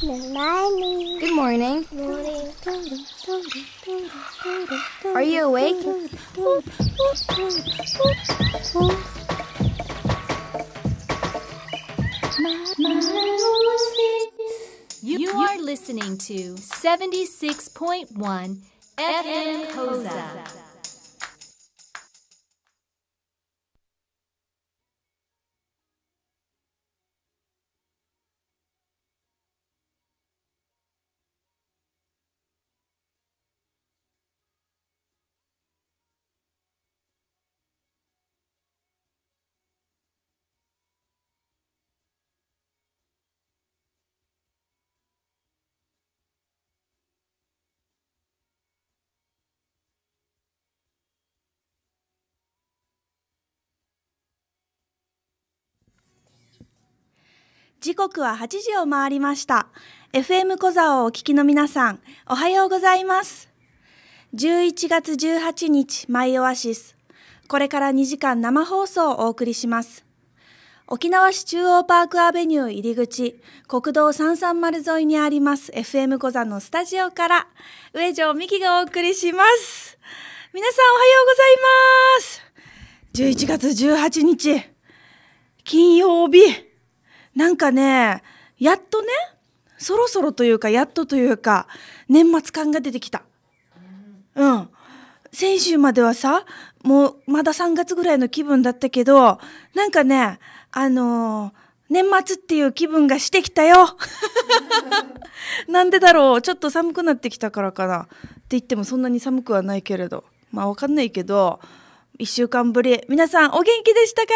Good morning. Good morning. Are you awake? You are listening to 76.1 FM Koza. 時刻は8時を回りました。FM 小沢をお聞きの皆さん、おはようございます。11月18日、マイオアシス。これから2時間生放送をお送りします。沖縄市中央パークアベニュー入り口、国道330沿いにあります FM 小沢のスタジオから、上条美希がお送りします。皆さんおはようございます。11月18日、金曜日。なんかねやっとねそろそろというかやっとというか年末感が出てきた。うん先週まではさもうまだ3月ぐらいの気分だったけどなんかねあのー年末っていう気分がしてきたよ なんでだろうちょっと寒くなってきたからかなって言ってもそんなに寒くはないけれどまあわかんないけど一週間ぶり、皆さんお元気でしたか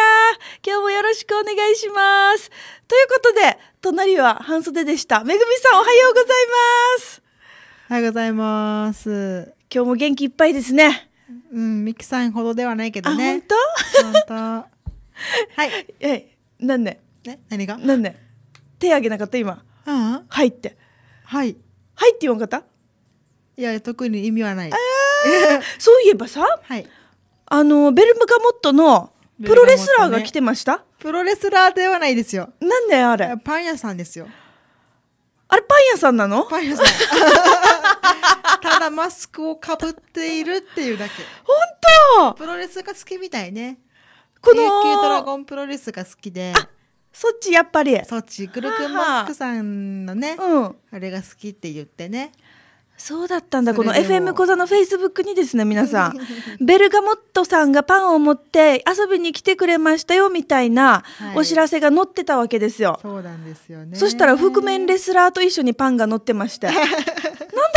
今日もよろしくお願いします。ということで、隣は半袖でした。めぐみさんおはようございます。おはようございます。今日も元気いっぱいですね。うん、ミキさんほどではないけどね。本当はい。え、なんで、ね、何がなんで手あげなかった今。うん。はいって。はい。はいって言わんかったいや、特に意味はない。えー、そういえばさ、はい。あの、ベルムカモットのプロレスラーが来てました、ね、プロレスラーではないですよ。なんだよ、あれ。パン屋さんですよ。あれ、パン屋さんなのパン屋さん。ただマスクをかぶっているっていうだけ。本当プロレスが好きみたいね。この。琉球ドラゴンプロレスが好きで。そっちやっぱり。そっち、グルクンマスクさんのね、うん、あれが好きって言ってね。そうだったんだこの FM 講座のフェイスブックにですね皆さん ベルガモットさんがパンを持って遊びに来てくれましたよみたいなお知らせが載ってたわけですよ、はい、そうなんですよねそしたら覆面レスラーと一緒にパンが載ってまして なんだ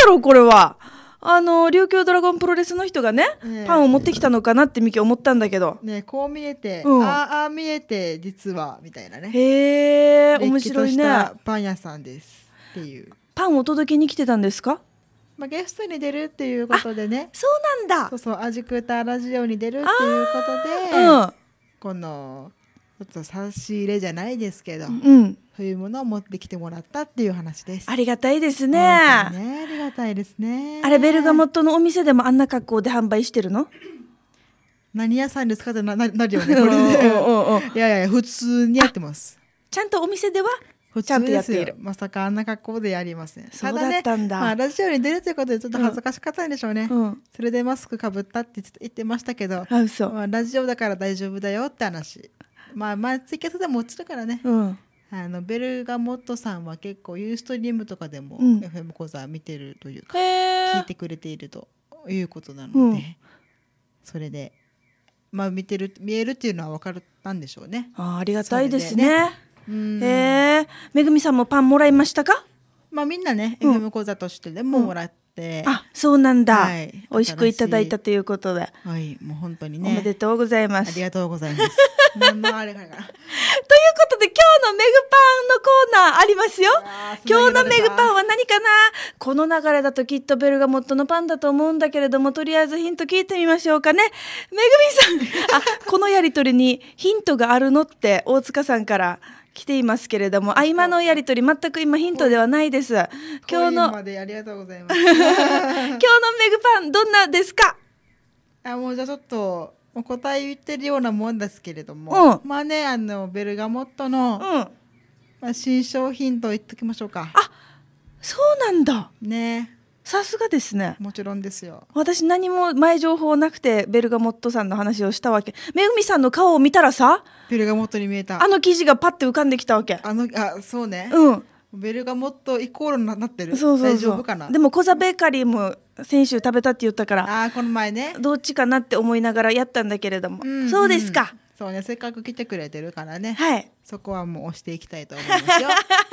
ろうこれはあの琉球ドラゴンプロレスの人がね、ねパンを持ってきたのかなってミキ思ったんだけど、ね、こう見えて、うん、ああ見えて実はみたいなねへえ面白いねパン屋さんですっていうパンを届けに来てたんですかまあ、ゲストに出るっていうことでねそうなんだそうそう「アジクーターラジオ」に出るっていうことで、うん、このちょっと差し入れじゃないですけど、うん、そういうものを持ってきてもらったっていう話ですありがたいですねねありがたいですねあれベルガモットのお店でもあんな格好で販売してるの何屋さんですかってななるよねこれいやいや普通にやってますちゃんとお店ではちゃんとやっているまさかあんな格好でやりますねそうだったんだ、ね、まあ、ラジオに出るということでちょっと恥ずかしかったんでしょうね、うんうん、それでマスクかぶったって言ってましたけどあそう、まあ、ラジオだから大丈夫だよって話まあまあツイキャスでも落ちるからね、うんあのベルガモットさんは結構ユーストリームとかでも FM 講座見てるというか、うん、聞いてくれているということなので、うん、それで、まあ、見てる見えるっていうのは分かったんでしょうねあありがたいですね、ね、えめぐみさんもパンもらいましたかまあみんなね、うん、FM 講座としてでももらって、うん、あそうなんだ、はい、美味しくいただいたということではいもう本当にねおめでとうございますありがとうございます何 のあれかなということで今日のメグパンのコーナーありますよ今日のメグパンは何かなこの流れだときっとベルガモットのパンだと思うんだけれどもとりあえずヒント聞いてみましょうかねめぐみさん あこのやり取りにヒントがあるのって大塚さんから来ていますけれども、あ今のやり取り全く今ヒントではないです。今日の今日のメグパンどんなですか？あもうじゃちょっとお答え言ってるようなもんですけれども、うん、まあねあのベルガモットの、うん、まあ新商品と言っときましょうか。あそうなんだ。ね。さすがですね。もちろんですよ。私何も前情報なくてベルガモットさんの話をしたわけ。めぐみさんの顔を見たらさ、ベルガモットに見えたあの生地がパッて浮かんできたわけあのあそうねうんベルガモットイコールになってるそうそう大丈夫かなでもコザベーカリーも先週食べたって言ったからあこの前ねどっちかなって思いながらやったんだけれども、うんうん、そうですか、そうね、せっかく来てくれてるからね。はい。そこはもう押していきたいと思いますよ。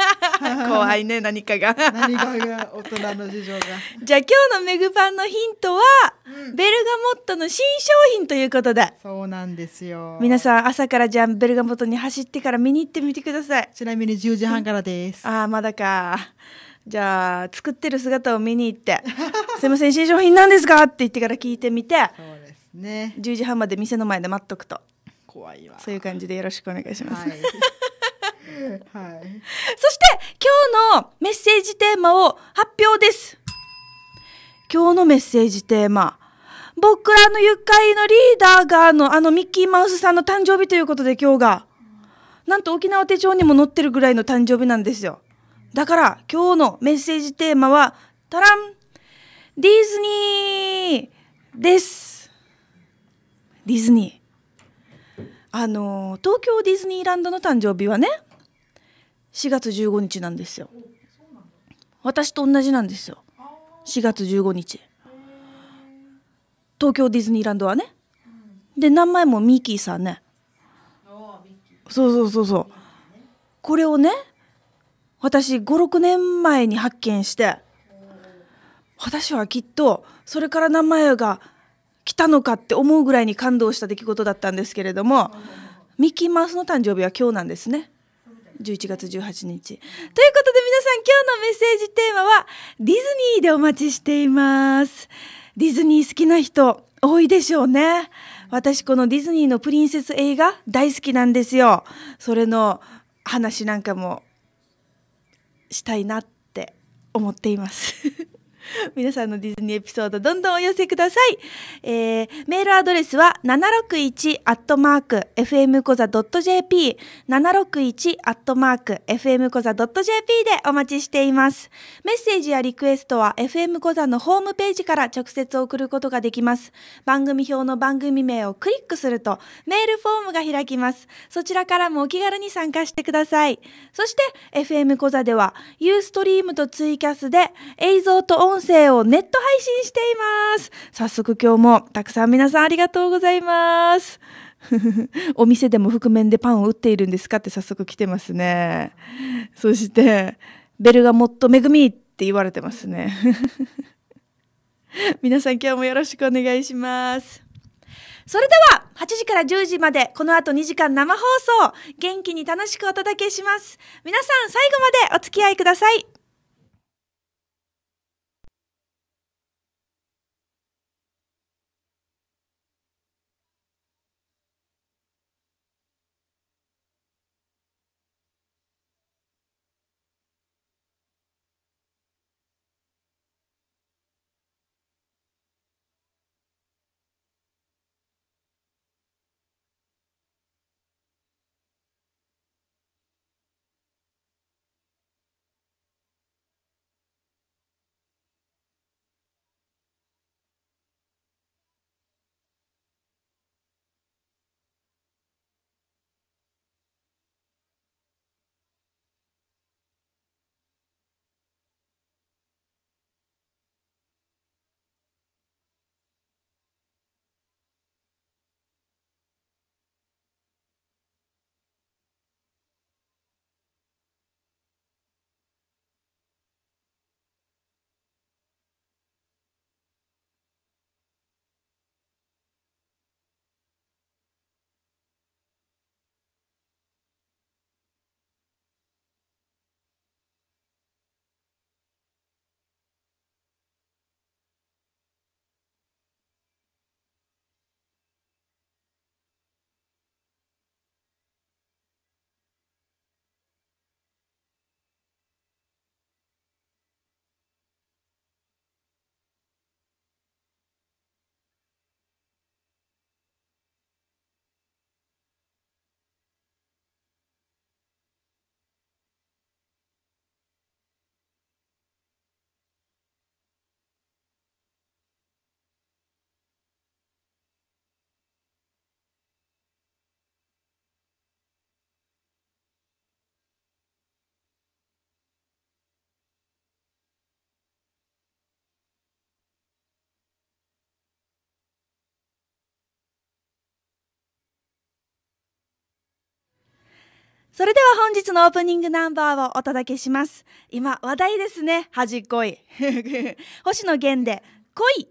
怖いね、何かが。何かが、大人の事情が。じゃあ今日のメグパンのヒントは、うん、ベルガモットの新商品ということで。そうなんですよ。皆さん朝からじゃあベルガモットに走ってから見に行ってみてください。ちなみに10時半からです。ああ、まだか。じゃあ作ってる姿を見に行って「すいません新商品なんですか?」って言ってから聞いてみてそうですね10時半まで店の前で待っとくと怖いわそういう感じでよろしくお願いします、はい はい、そして今日のメッセージテーマを発表です今日のメッセージテーマ僕らの愉快のリーダーがのあのミッキーマウスさんの誕生日ということで今日がなんと沖縄手帳にも載ってるぐらいの誕生日なんですよだから今日のメッセージテーマはタランディズニーですディズニーあの東京ディズニーランドの誕生日はね4月15日なんですよ私と同じなんですよ4月15日東京ディズニーランドはねで何前もミッキーさんねそうそうそうそうこれをね私56年前に発見して私はきっとそれから名前が来たのかって思うぐらいに感動した出来事だったんですけれどもミッキーマウスの誕生日は今日なんですね。11月18日。ということで皆さん今日のメッセージテーマはディズニーでお待ちしています。ディズニー好きな人多いでしょうね。私このディズニーのプリンセス映画大好きなんですよ。それの話なんかもしたいなって思っています 皆さんのディズニーエピソードどんどんお寄せください。えー、メールアドレスは761アットマーク FM z a .jp 761アットマーク FM コザ .jp でお待ちしています。メッセージやリクエストは FM コ a のホームページから直接送ることができます。番組表の番組名をクリックするとメールフォームが開きます。そちらからもお気軽に参加してください。そして FM コ a ではユーストリームとツイキャスで映像と音声声をネット配信しています。早速今日もたくさん皆さんありがとうございます。お店でも覆面でパンを売っているんですかって早速来てますね。そして、ベルがもっと恵みって言われてますね。皆さん今日もよろしくお願いします。それでは、8時から10時まで、この後2時間生放送、元気に楽しくお届けします。皆さん最後までお付き合いください。それでは本日のオープニングナンバーをお届けします。今話題ですね、端っこい。星野源で恋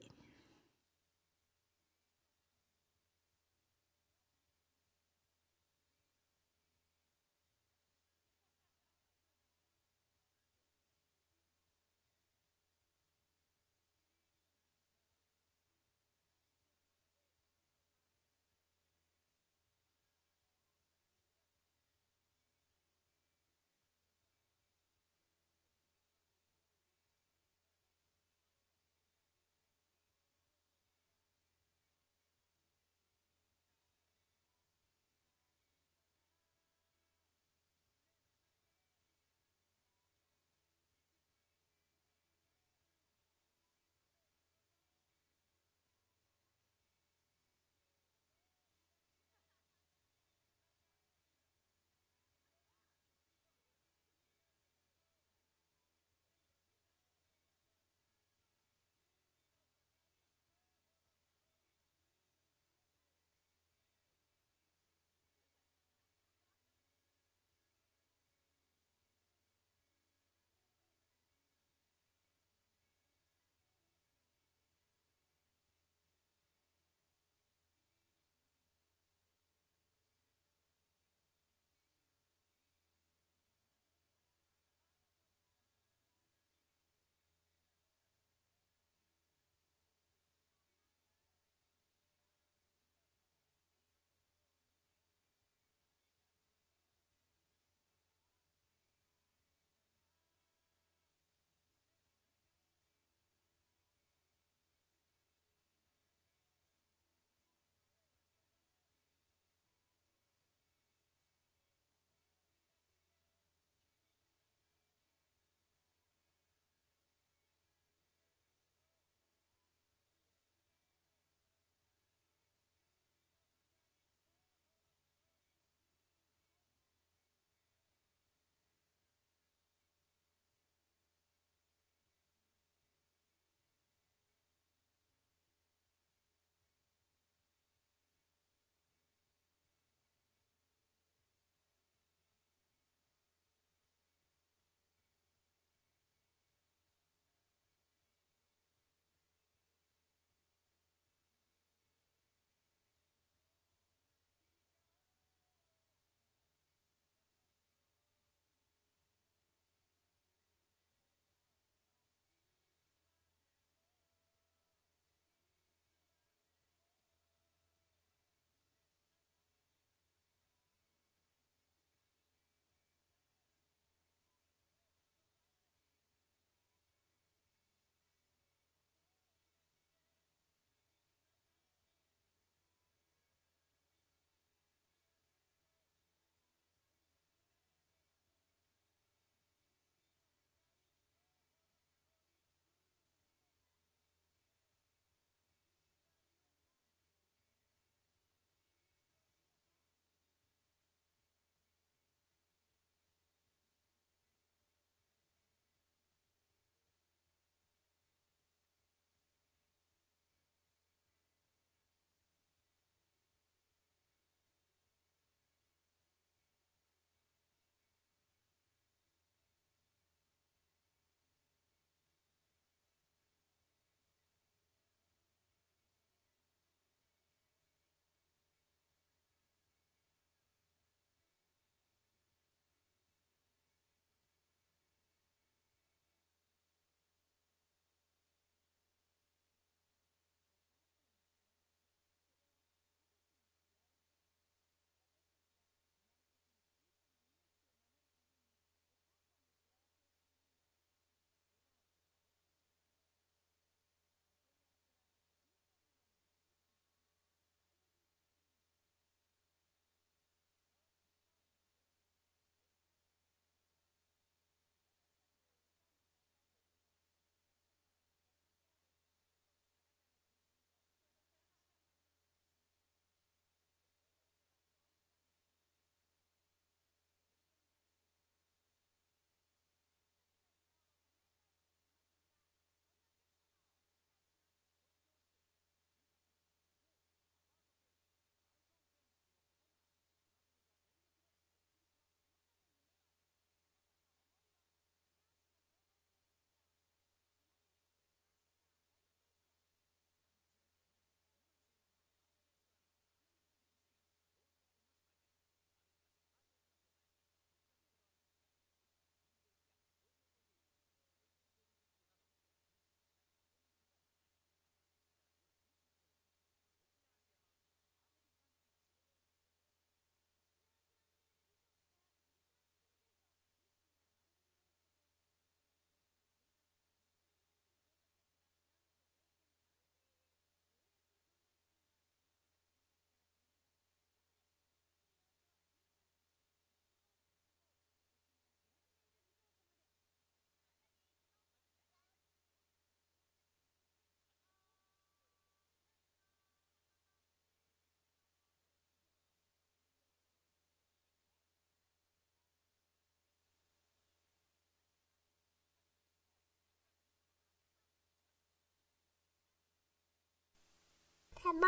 Come on.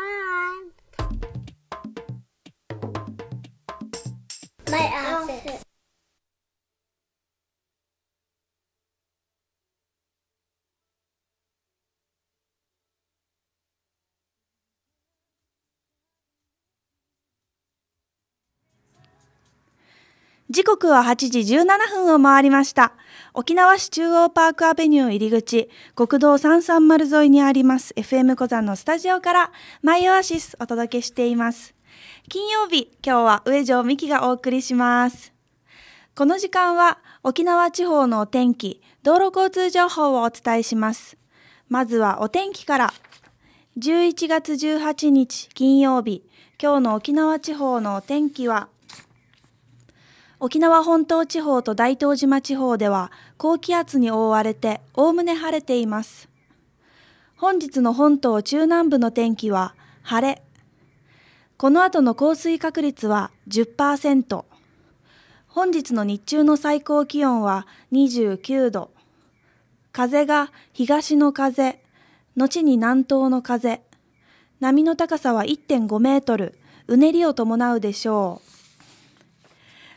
My outfit. 時刻は8時17分を回りました。沖縄市中央パークアベニュー入り口、国道330沿いにあります FM 小山のスタジオから、マイオアシスお届けしています。金曜日、今日は上条美希がお送りします。この時間は沖縄地方のお天気、道路交通情報をお伝えします。まずはお天気から。11月18日金曜日、今日の沖縄地方のお天気は、沖縄本島地方と大東島地方では高気圧に覆われて、おおむね晴れています。本日の本島中南部の天気は晴れ。この後の降水確率は10%。本日の日中の最高気温は29度。風が東の風、後に南東の風。波の高さは1.5メートル。うねりを伴うでしょう。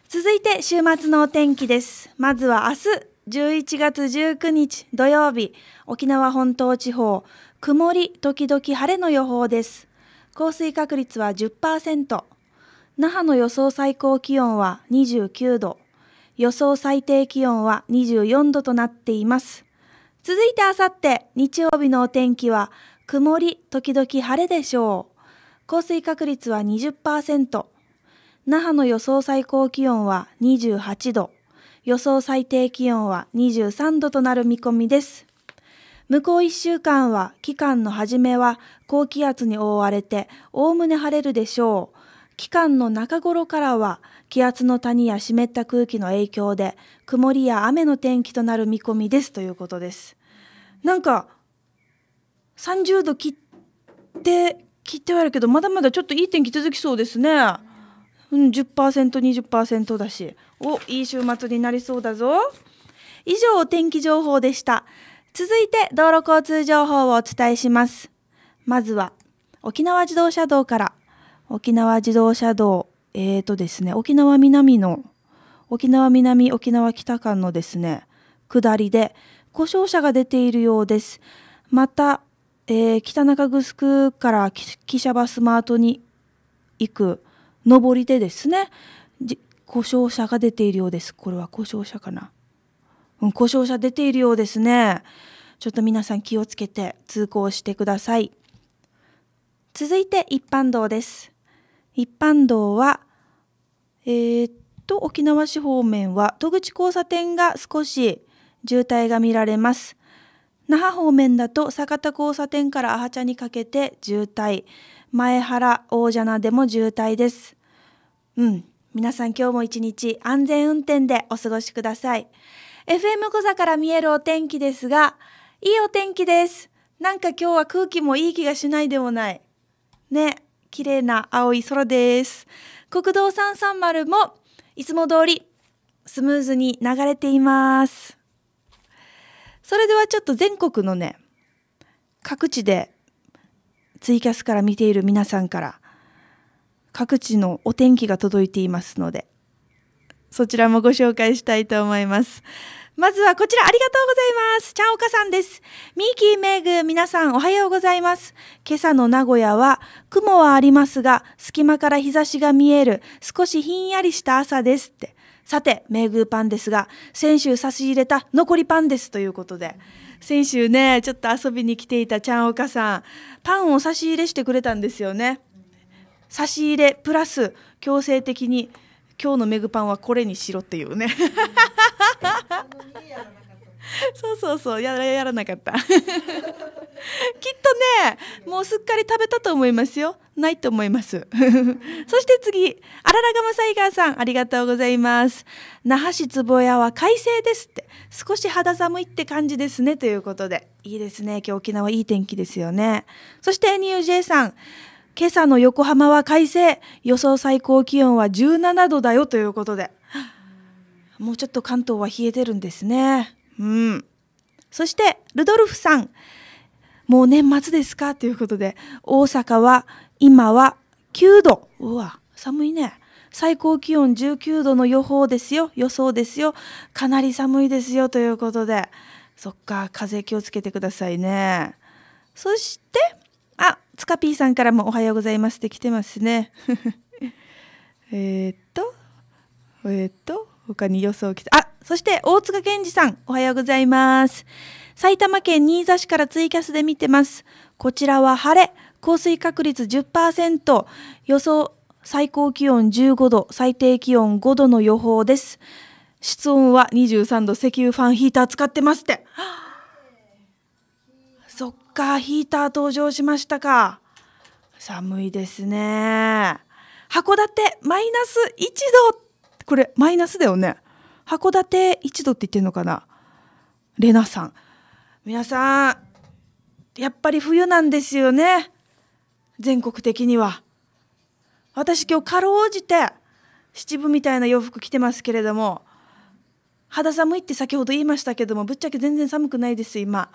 続いて週末のお天気です。まずは明日、11月19日土曜日、沖縄本島地方、曇り時々晴れの予報です。降水確率は10%。那覇の予想最高気温は29度。予想最低気温は24度となっています。続いてあさって日曜日のお天気は曇り時々晴れでしょう。降水確率は20%。那覇の予想最高気温は28度。予想最低気温は23度となる見込みです。向こう1週間は期間の初めは高気圧に覆われておおむね晴れるでしょう。期間の中頃からは気圧の谷や湿った空気の影響で曇りや雨の天気となる見込みですということです。なんか30度切って切ってはあるけどまだまだちょっといい天気続きそうですね。うん、10%、20%だし。お、いい週末になりそうだぞ。以上、お天気情報でした。続いて、道路交通情報をお伝えします。まずは、沖縄自動車道から、沖縄自動車道、えーとですね、沖縄南の、沖縄南、沖縄北間のですね、下りで、故障者が出ているようです。また、えー、北中城から汽車バスマートに行く上りでですね故障者が出ているようですこれは故障者かな、うん、故障者出ているようですねちょっと皆さん気をつけて通行してください続いて一般道です一般道はえー、っと沖縄市方面は戸口交差点が少し渋滞が見られます那覇方面だと酒田交差点から阿波茶にかけて渋滞前原大蛇名でも渋滞ですうん。皆さん今日も一日安全運転でお過ごしください。FM 小座から見えるお天気ですが、いいお天気です。なんか今日は空気もいい気がしないでもない。ね、綺麗な青い空です。国道330もいつも通りスムーズに流れています。それではちょっと全国のね、各地でツイキャスから見ている皆さんから各地のお天気が届いていますので、そちらもご紹介したいと思います。まずはこちらありがとうございます。ちゃんおかさんです。ミーキーメーグ、皆さんおはようございます。今朝の名古屋は雲はありますが、隙間から日差しが見える少しひんやりした朝ですって。さて、メーグパンですが、先週差し入れた残りパンですということで。先週ね、ちょっと遊びに来ていたちゃんおかさん、パンを差し入れしてくれたんですよね。差し入れプラス強制的に今日のメグパンはこれにしろっていうねそうそうそうやらやらなかったきっとねもうすっかり食べたと思いますよないと思いますそして次あららがまサイガーさんありがとうございます那覇市坪屋は快晴ですって少し肌寒いって感じですねということでいいですね今日沖縄いい天気ですよねそしてニュージェイさん今朝の横浜は快晴予想最高気温は17度だよということでもうちょっと関東は冷えてるんですねうんそしてルドルフさんもう年末ですかということで大阪は今は9度うわ寒いね最高気温19度の予報ですよ予想ですよかなり寒いですよということでそっか風気をつけてくださいねそしてつかぴーさんからもおはようございますって来てますね。えっと、えー、っと、他に予想来て、あ、そして大塚健二さん、おはようございます。埼玉県新座市からツイキャスで見てます。こちらは晴れ、降水確率10%、予想最高気温15度、最低気温5度の予報です。室温は23度、石油ファンヒーター使ってますって。か、ヒーター登場しましたか。寒いですね。函館マイナス1度。これ、マイナスだよね。函館1度って言ってんのかな。レナさん。皆さん、やっぱり冬なんですよね。全国的には。私今日かろうじて七分みたいな洋服着てますけれども肌寒いって先ほど言いましたけどもぶっちゃけ全然寒くないです今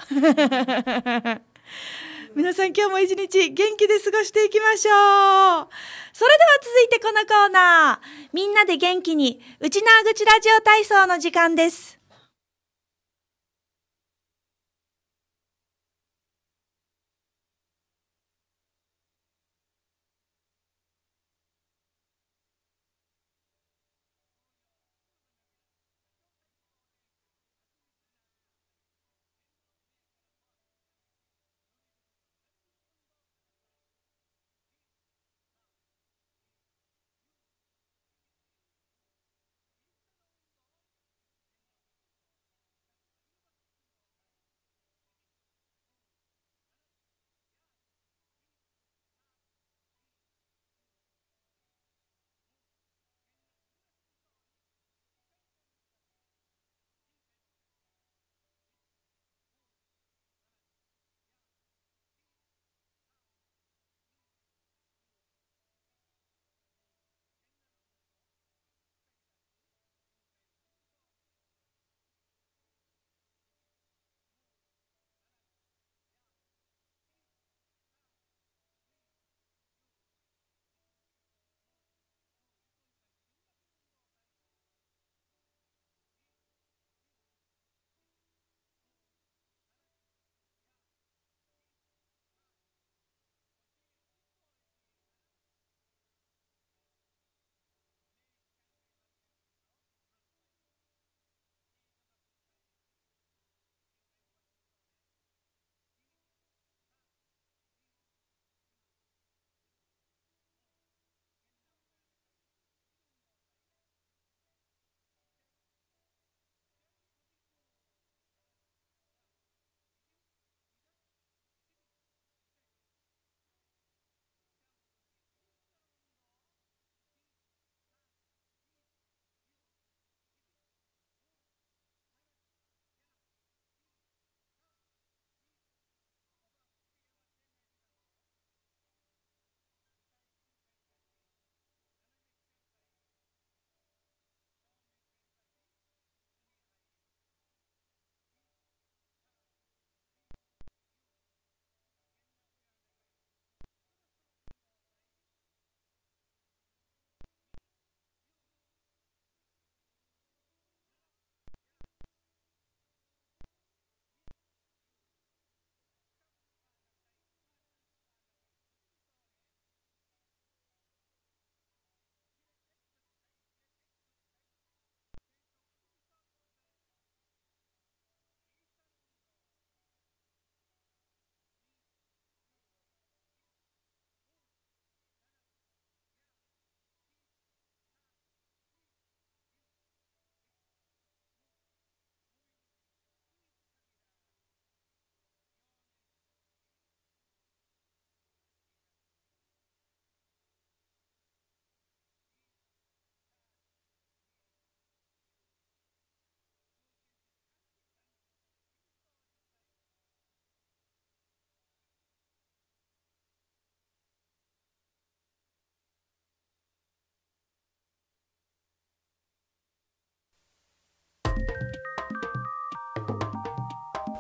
皆さん今日も一日元気で過ごしていきましょう。それでは続いてこのコーナー。みんなで元気に、うちなあぐちラジオ体操の時間です。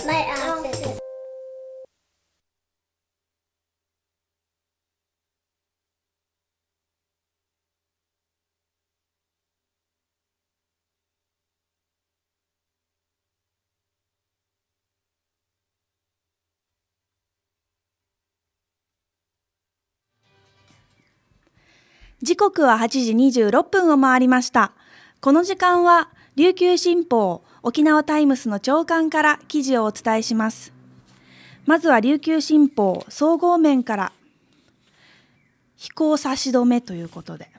My outfit. 時刻は8時26分を回りました。この時間は、琉球新報、沖縄タイムスの長官から記事をお伝えします。まずは琉球新報総合面から飛行差し止めということで。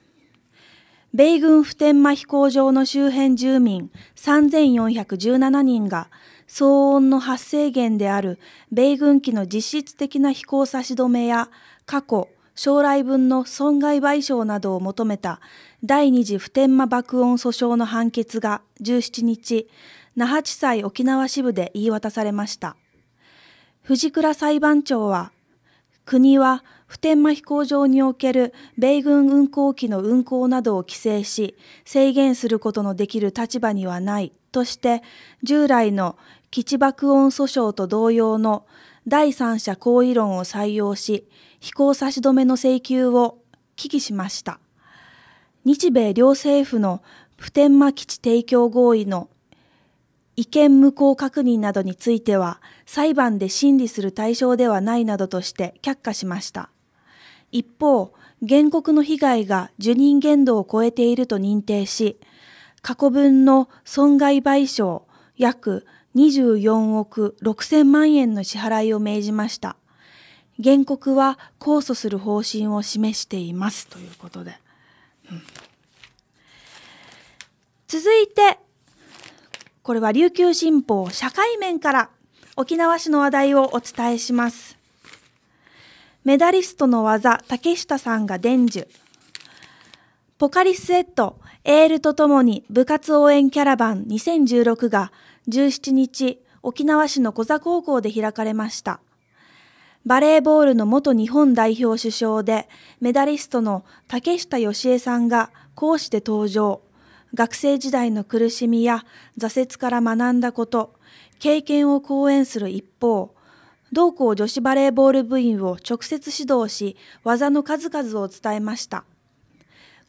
米軍普天間飛行場の周辺住民3417人が騒音の発生源である米軍機の実質的な飛行差し止めや過去将来分の損害賠償などを求めた第二次普天間爆音訴訟の判決が17日、那覇地裁沖縄支部で言い渡されました。藤倉裁判長は、国は普天間飛行場における米軍運航機の運航などを規制し、制限することのできる立場にはないとして、従来の基地爆音訴訟と同様の第三者行為論を採用し、飛行差し止めの請求を危機しました。日米両政府の普天間基地提供合意の意見無効確認などについては裁判で審理する対象ではないなどとして却下しました。一方、原告の被害が受任限度を超えていると認定し、過去分の損害賠償約24億6千万円の支払いを命じました。原告は控訴する方針を示していますということで、うん、続いてこれは琉球新報社会面から沖縄市の話題をお伝えしますメダリストの技竹下さんが伝授ポカリスエットエールとともに部活応援キャラバン2016が17日、沖縄市の小座高校で開かれました。バレーボールの元日本代表首相で、メダリストの竹下義恵さんが講師で登場。学生時代の苦しみや挫折から学んだこと、経験を講演する一方、同校女子バレーボール部員を直接指導し、技の数々を伝えました。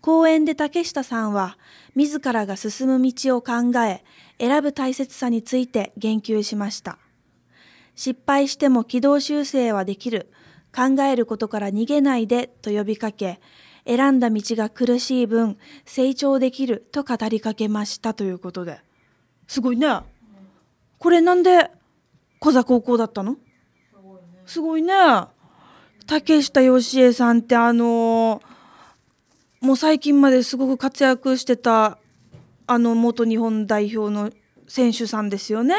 講演で竹下さんは、自らが進む道を考え、選ぶ大切さについて言及しました。失敗しても軌道修正はできる、考えることから逃げないでと呼びかけ、選んだ道が苦しい分成長できると語りかけましたということで。すごいね。これなんで、小座高校だったのすごいね。竹下義恵さんってあのー、もう最近まですごく活躍してたあの元日本代表の選手さんですよね。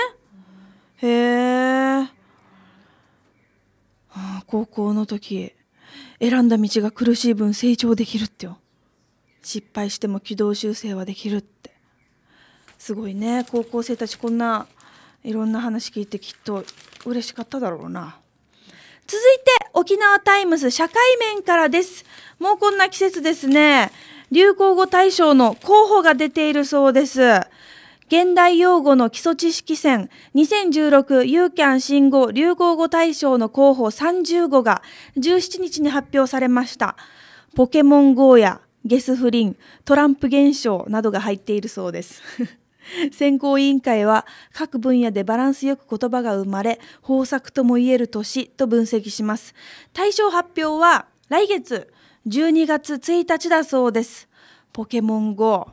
へえ、はあ、高校の時選んだ道が苦しい分成長できるってよ失敗しても軌道修正はできるってすごいね高校生たちこんないろんな話聞いてきっと嬉しかっただろうな続いて沖縄タイムス社会面からですもうこんな季節ですね流行語大賞の候補が出ているそうです。現代用語の基礎知識戦2016ユーキャン新語流行語大賞の候補30語が17日に発表されました。ポケモン GO やゲス不倫、トランプ現象などが入っているそうです。選考委員会は各分野でバランスよく言葉が生まれ豊作とも言える年と分析します。対象発表は来月12月1日だそうです。ポケモン GO。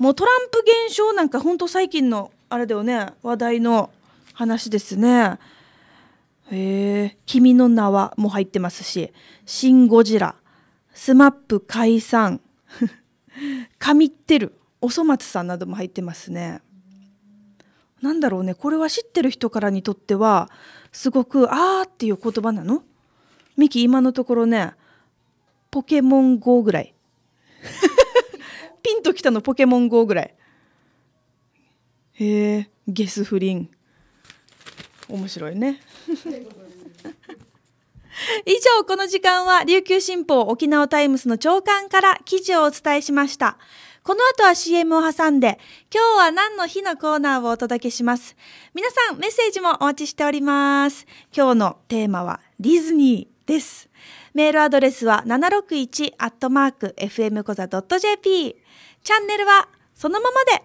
もうトランプ現象なんかほんと最近のあれだよね、話題の話ですね。へえ、君の名はも入ってますし、シン・ゴジラ、スマップ解散、神ってる、おそ松さんなども入ってますね。なんだろうね、これは知ってる人からにとっては、すごく、あーっていう言葉なのミキ、今のところね、ポケモン GO ぐらい ピンときたのポケモン GO ぐらいへえゲス不倫面白いね 以上この時間は琉球新報沖縄タイムスの長官から記事をお伝えしましたこの後は CM を挟んで今日は何の日のコーナーをお届けします皆さんメッセージもお待ちしております今日のテーマはディズニーですメールアドレスは 761-fmkoza.jp。チャンネルはそのままで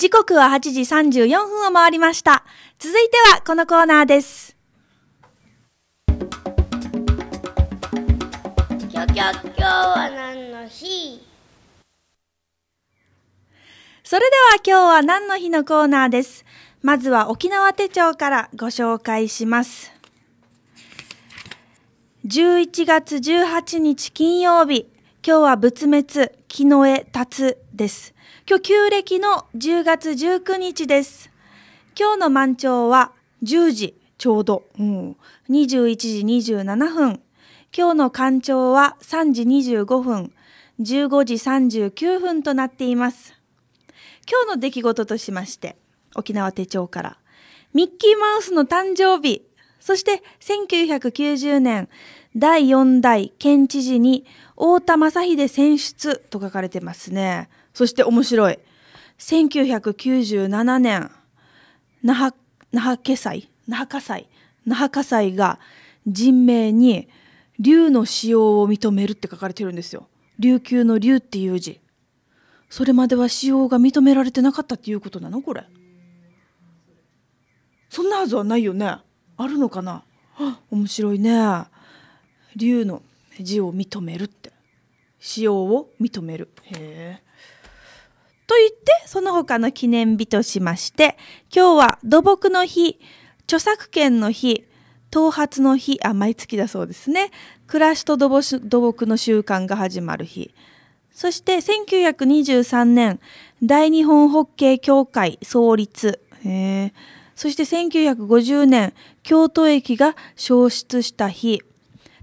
時刻は8時34分を回りました。続いてはこのコーナーです。きょきょきょは何の日それでは今日は何の日のコーナーです。まずは沖縄手帳からご紹介します。11月18日金曜日、今日は仏滅、木の絵立つです。居旧暦の10月19日です。今日の満潮は10時ちょうど、うん、21時27分。今日の干潮は3時25分、15時39分となっています。今日の出来事としまして、沖縄手帳から、ミッキーマウスの誕生日、そして1990年、第4代県知事に太田正秀選出と書かれてますね。そして面白い。1997年、那覇、那覇家祭、那覇火災、那覇火災が人名に竜の使用を認めるって書かれてるんですよ。琉球の竜っていう字。それまでは使用が認められてなかったっていうことなのこれ。そんなはずはないよね。あるのかな面白いね。竜の字を認めるって。使用を認める。へえ。と言って、その他の記念日としまして、今日は土木の日、著作権の日、頭髪の日、あ、毎月だそうですね。暮らしと土木の習慣が始まる日。そして1923年、大日本ホッケー協会創立。そして1950年、京都駅が消失した日。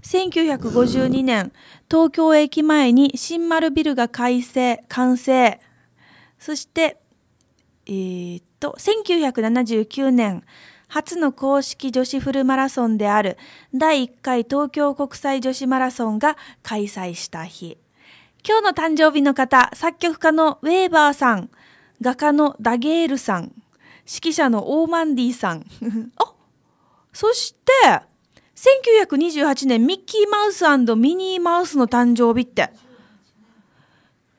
1952年、東京駅前に新丸ビルが改正、完成。そして、えー、っと、1979年、初の公式女子フルマラソンである第1回東京国際女子マラソンが開催した日。今日の誕生日の方、作曲家のウェーバーさん、画家のダゲールさん、指揮者のオーマンディさん。あそして、1928年ミッキーマウスミニーマウスの誕生日って。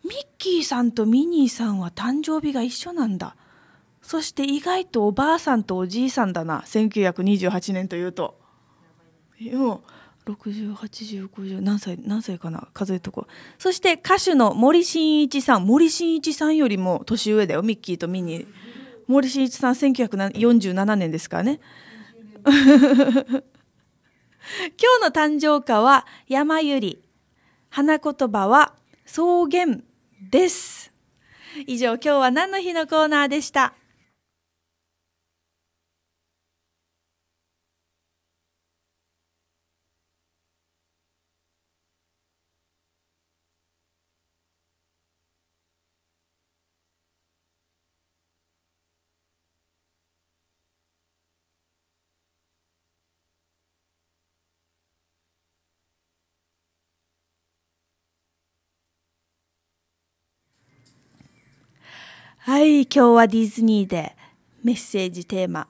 ミッキーさんとミニーさんは誕生日が一緒なんだそして意外とおばあさんとおじいさんだな1928年というと608050何歳何歳かな数えとこそして歌手の森進一さん森進一さんよりも年上だよミッキーとミニー森進一さん1947年ですからね 今日の誕生歌は「山ゆり」花言葉は「草原」です以上今日は何の日のコーナーでしたはい、今日はディズニーでメッセージテーマ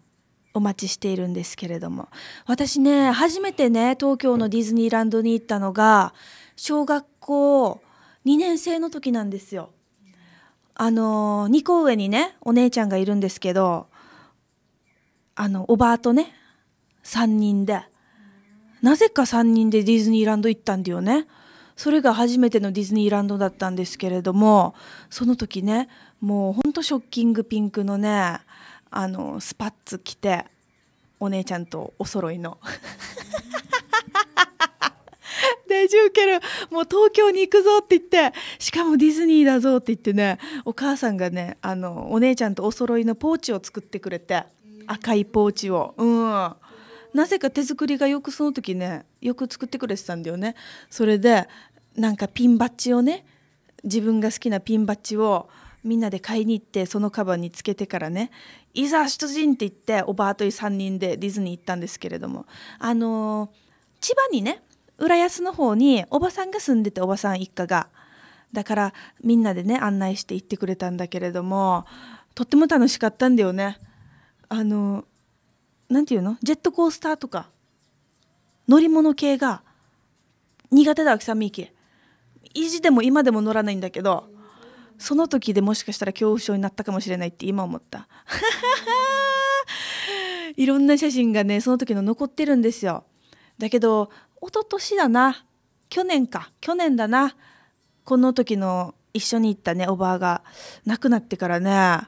お待ちしているんですけれども私ね初めてね東京のディズニーランドに行ったのが小学校2年生の時なんですよ。あの2個上にねお姉ちゃんがいるんですけどあのおばあとね3人でなぜか3人でディズニーランド行ったんだよね。それが初めてのディズニーランドだったんですけれどもその時ねもうほんとショッキングピンクのねあのスパッツ着てお姉ちゃんとお揃いの 大丈夫けるもう東京に行くぞって言ってしかもディズニーだぞって言ってねお母さんがねあのお姉ちゃんとお揃いのポーチを作ってくれて赤いポーチをうんなぜか手作りがよくその時ねよく作ってくれてたんだよねそれでなんかピンバッジをね自分が好きなピンバッジをみんなで買いに行ってそのカバンにつけてからねいざ出陣って言っておばあとい3人でディズニー行ったんですけれどもあのー、千葉にね浦安の方におばさんが住んでておばさん一家がだからみんなでね案内して行ってくれたんだけれどもとっても楽しかったんだよねあの何て言うのジェットコースターとか乗り物系が苦手だわけさみいき意地でも今でも乗らないんだけどその時でもしかしたら恐怖症になったかもしれないって今思った いろんな写真がねその時の残ってるんですよだけど一昨年だな去年か去年だなこの時の一緒に行ったねおばあが亡くなってからね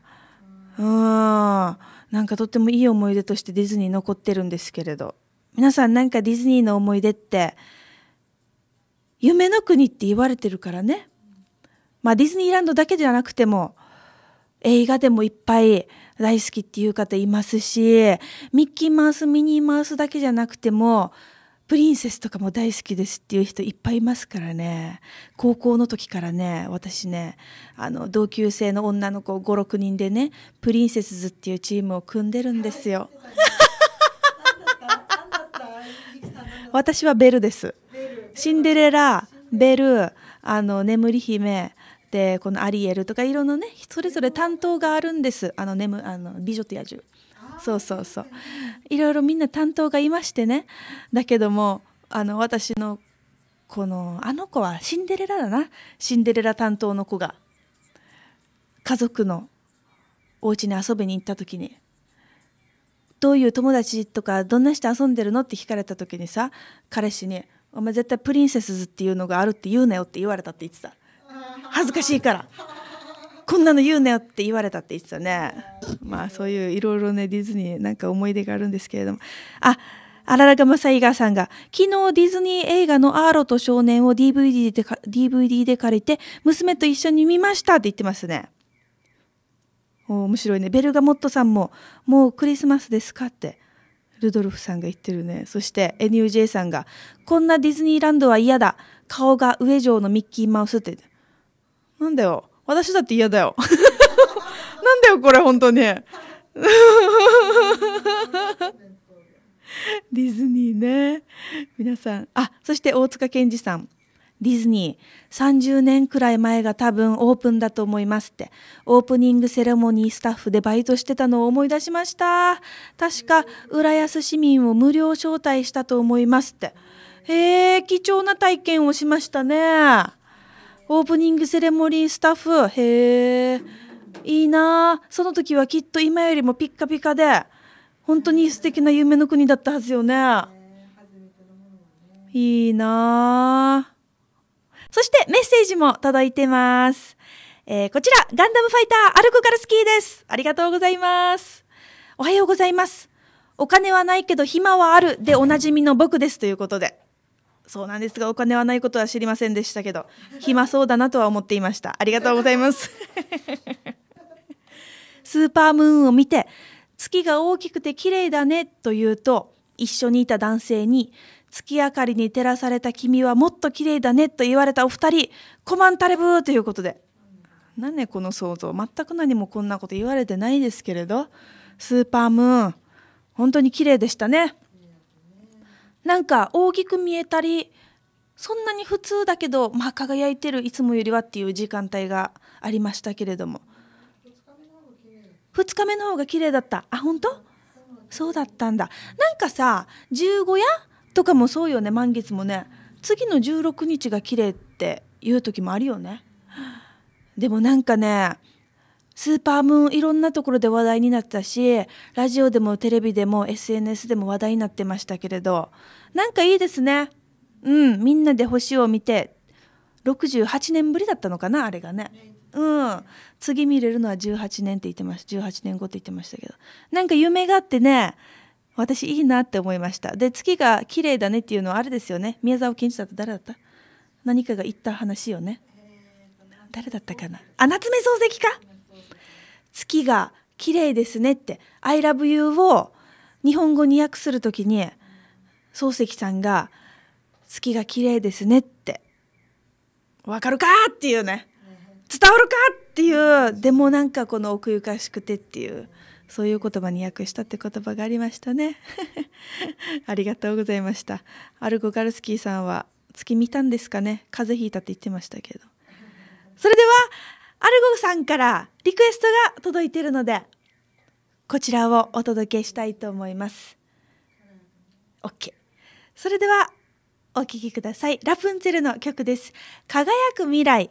うんなんかとってもいい思い出としてディズニー残ってるんですけれど皆さんなんかディズニーの思い出って夢の国って言われてるからねまあ、ディズニーランドだけじゃなくても、映画でもいっぱい大好きっていう方いますし、ミッキーマウス、ミニーマウスだけじゃなくても、プリンセスとかも大好きですっていう人いっぱいいますからね高校の時からね私ねあの同級生の女の子56人でねプリンセスズっていうチームを組んでるんですよ。私はベルです。シンデレラベルあの眠り姫でこのアリエルとか色のねそれぞれ担当があるんですあの眠あの美女と野獣そうそうそういろいろみんな担当がいましてねだけどもあの私のこのあの子はシンデレラだなシンデレラ担当の子が家族のお家に遊びに行った時にどういう友達とかどんな人遊んでるのって聞かれた時にさ彼氏に「お前絶対プリンセスズっていうのがあるって言うなよ」って言われたって言ってた。恥ずかしいからこんなの言うなよって言われたって言ってたねまあそういういろいろねディズニーなんか思い出があるんですけれどもあアララガマサイガーさんが昨日ディズニー映画の「アーロと少年」を DVD で DVD で借りて娘と一緒に見ましたって言ってますね面白いねベルガモットさんも「もうクリスマスですか?」ってルドルフさんが言ってるねそして NUJ さんが「こんなディズニーランドは嫌だ顔が上城のミッキーマウス」ってなんだよ。私だって嫌だよ。なんだよ、これ、本当に。ディズニーね。皆さん。あ、そして大塚健二さん。ディズニー、30年くらい前が多分オープンだと思いますって、オープニングセレモニースタッフでバイトしてたのを思い出しました。確か、浦安市民を無料招待したと思いますって。へえ、貴重な体験をしましたね。オープニングセレモニースタッフへえいいなその時はきっと今よりもピッカピカで本当に素敵な夢の国だったはずよねいいなそしてメッセージも届いてます、えー、こちらガンダムファイターアルコカルスキーですありがとうございますおはようございますお金はないけど暇はあるでおなじみの僕ですということでそうなんですがお金はないことは知りませんでしたけど暇そうだなとは思っていましたありがとうございます スーパームーンを見て月が大きくて綺麗だねと言うと一緒にいた男性に月明かりに照らされた君はもっと綺麗だねと言われたお二人コマンタレブーということで何ねこの想像全く何もこんなこと言われてないですけれどスーパームーン本当に綺麗でしたねなんか大きく見えたりそんなに普通だけど、まあ、輝いてるいつもよりはっていう時間帯がありましたけれども2日目の方が綺麗だったあ本当そうだったんだなんかさ十五夜とかもそうよね満月もね次の16日が綺麗っていう時もあるよねでもなんかねスーパームーンいろんなところで話題になったしラジオでもテレビでも SNS でも話題になってましたけれどなんかいいですねうんみんなで星を見て68年ぶりだったのかなあれがねうん次見れるのは18年って言ってました18年後って言ってましたけどなんか夢があってね私いいなって思いましたで月が綺麗だねっていうのはあれですよね宮沢賢治だった誰だった何かが言った話よね誰だったかな穴夏目漱石か月が綺麗ですねって「I love you」を日本語に訳するときに漱石さんが「月が綺麗ですね」って「わかるか!」っていうね伝わるかっていうでもなんかこの奥ゆかしくてっていうそういう言葉に訳したって言葉がありましたね ありがとうございましたアルゴ・ガルスキーさんは月見たんですかね風邪ひいたって言ってましたけどそれではアルゴさんからリクエストが届いているので、こちらをお届けしたいと思います。OK。それでは、お聴きください。ラプンツェルの曲です。輝く未来。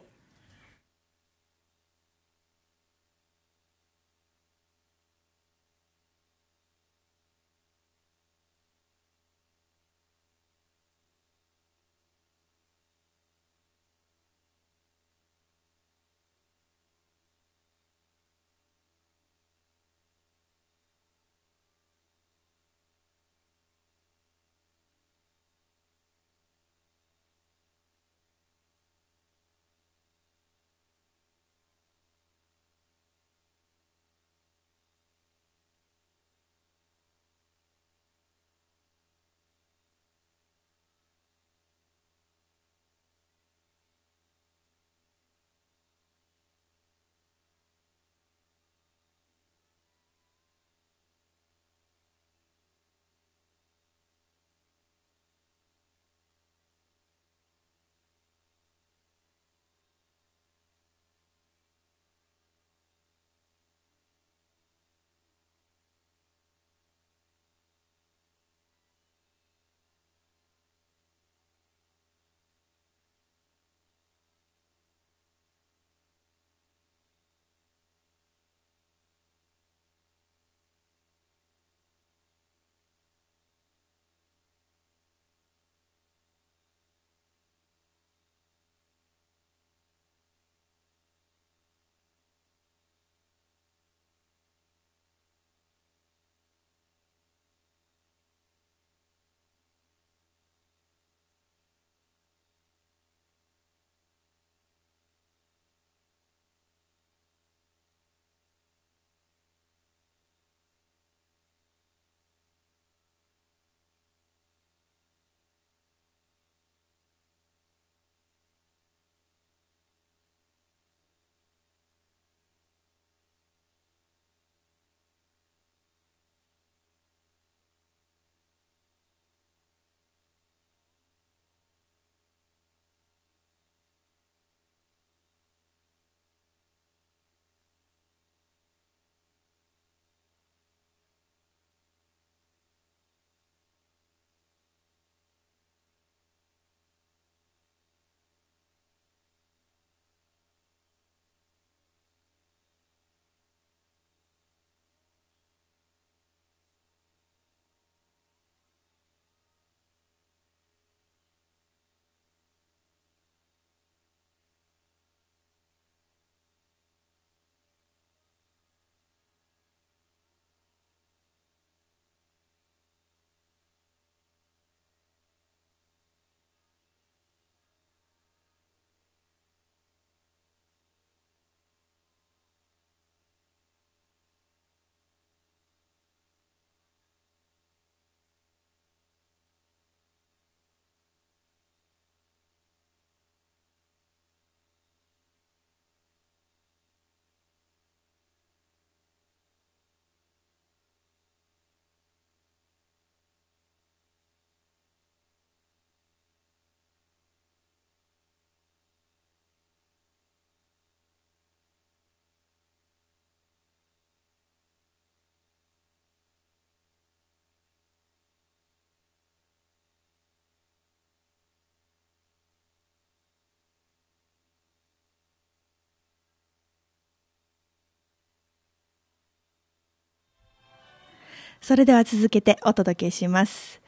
それでは続けてお届けします。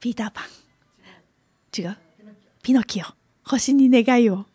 ピーターパン。違うピノキオ。星に願いを。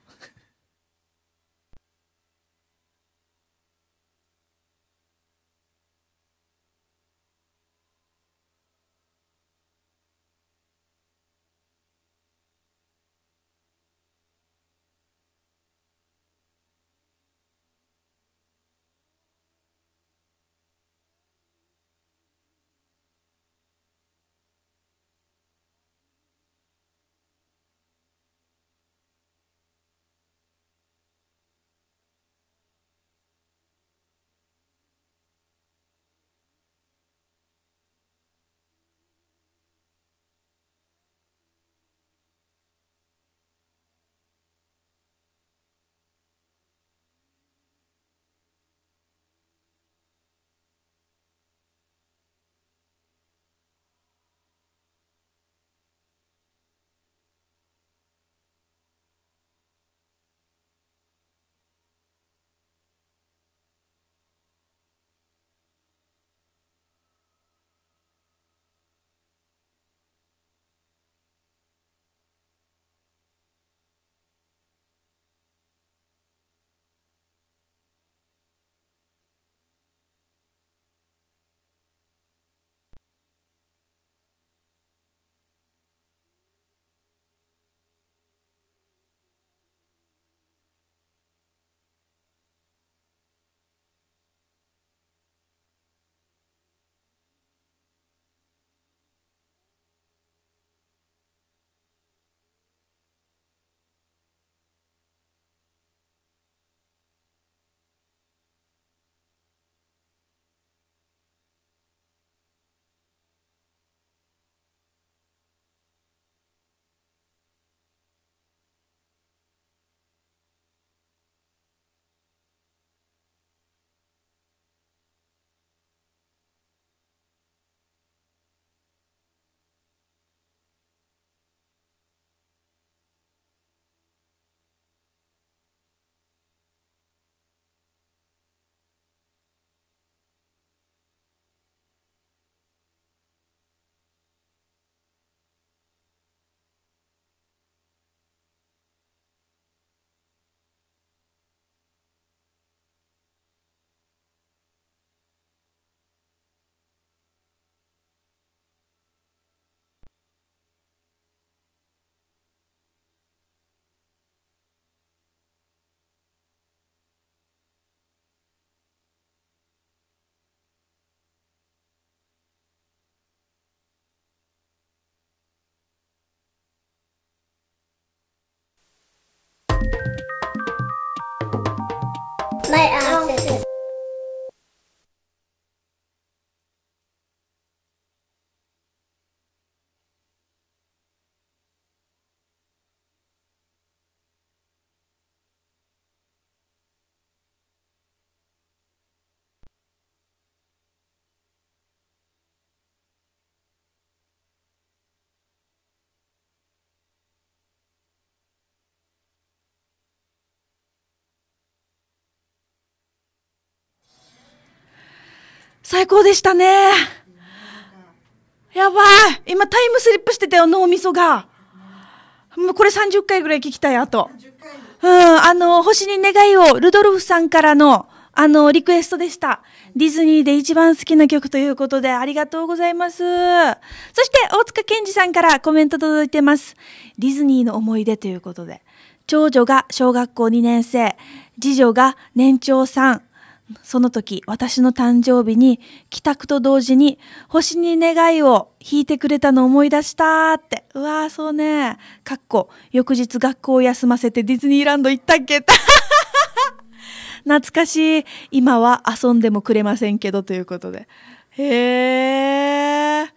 最高でしたね。やばい今タイムスリップしてたよ、脳みそが。もうこれ30回ぐらい聞きたい、あと。うん、あの、星に願いを、ルドルフさんからの、あの、リクエストでした。ディズニーで一番好きな曲ということで、ありがとうございます。そして、大塚健二さんからコメント届いてます。ディズニーの思い出ということで。長女が小学校2年生、次女が年長さん、その時、私の誕生日に帰宅と同時に星に願いを引いてくれたの思い出したって。うわー、そうね。かっこ、翌日学校を休ませてディズニーランド行ったっけ 懐かしい。今は遊んでもくれませんけどということで。へえ、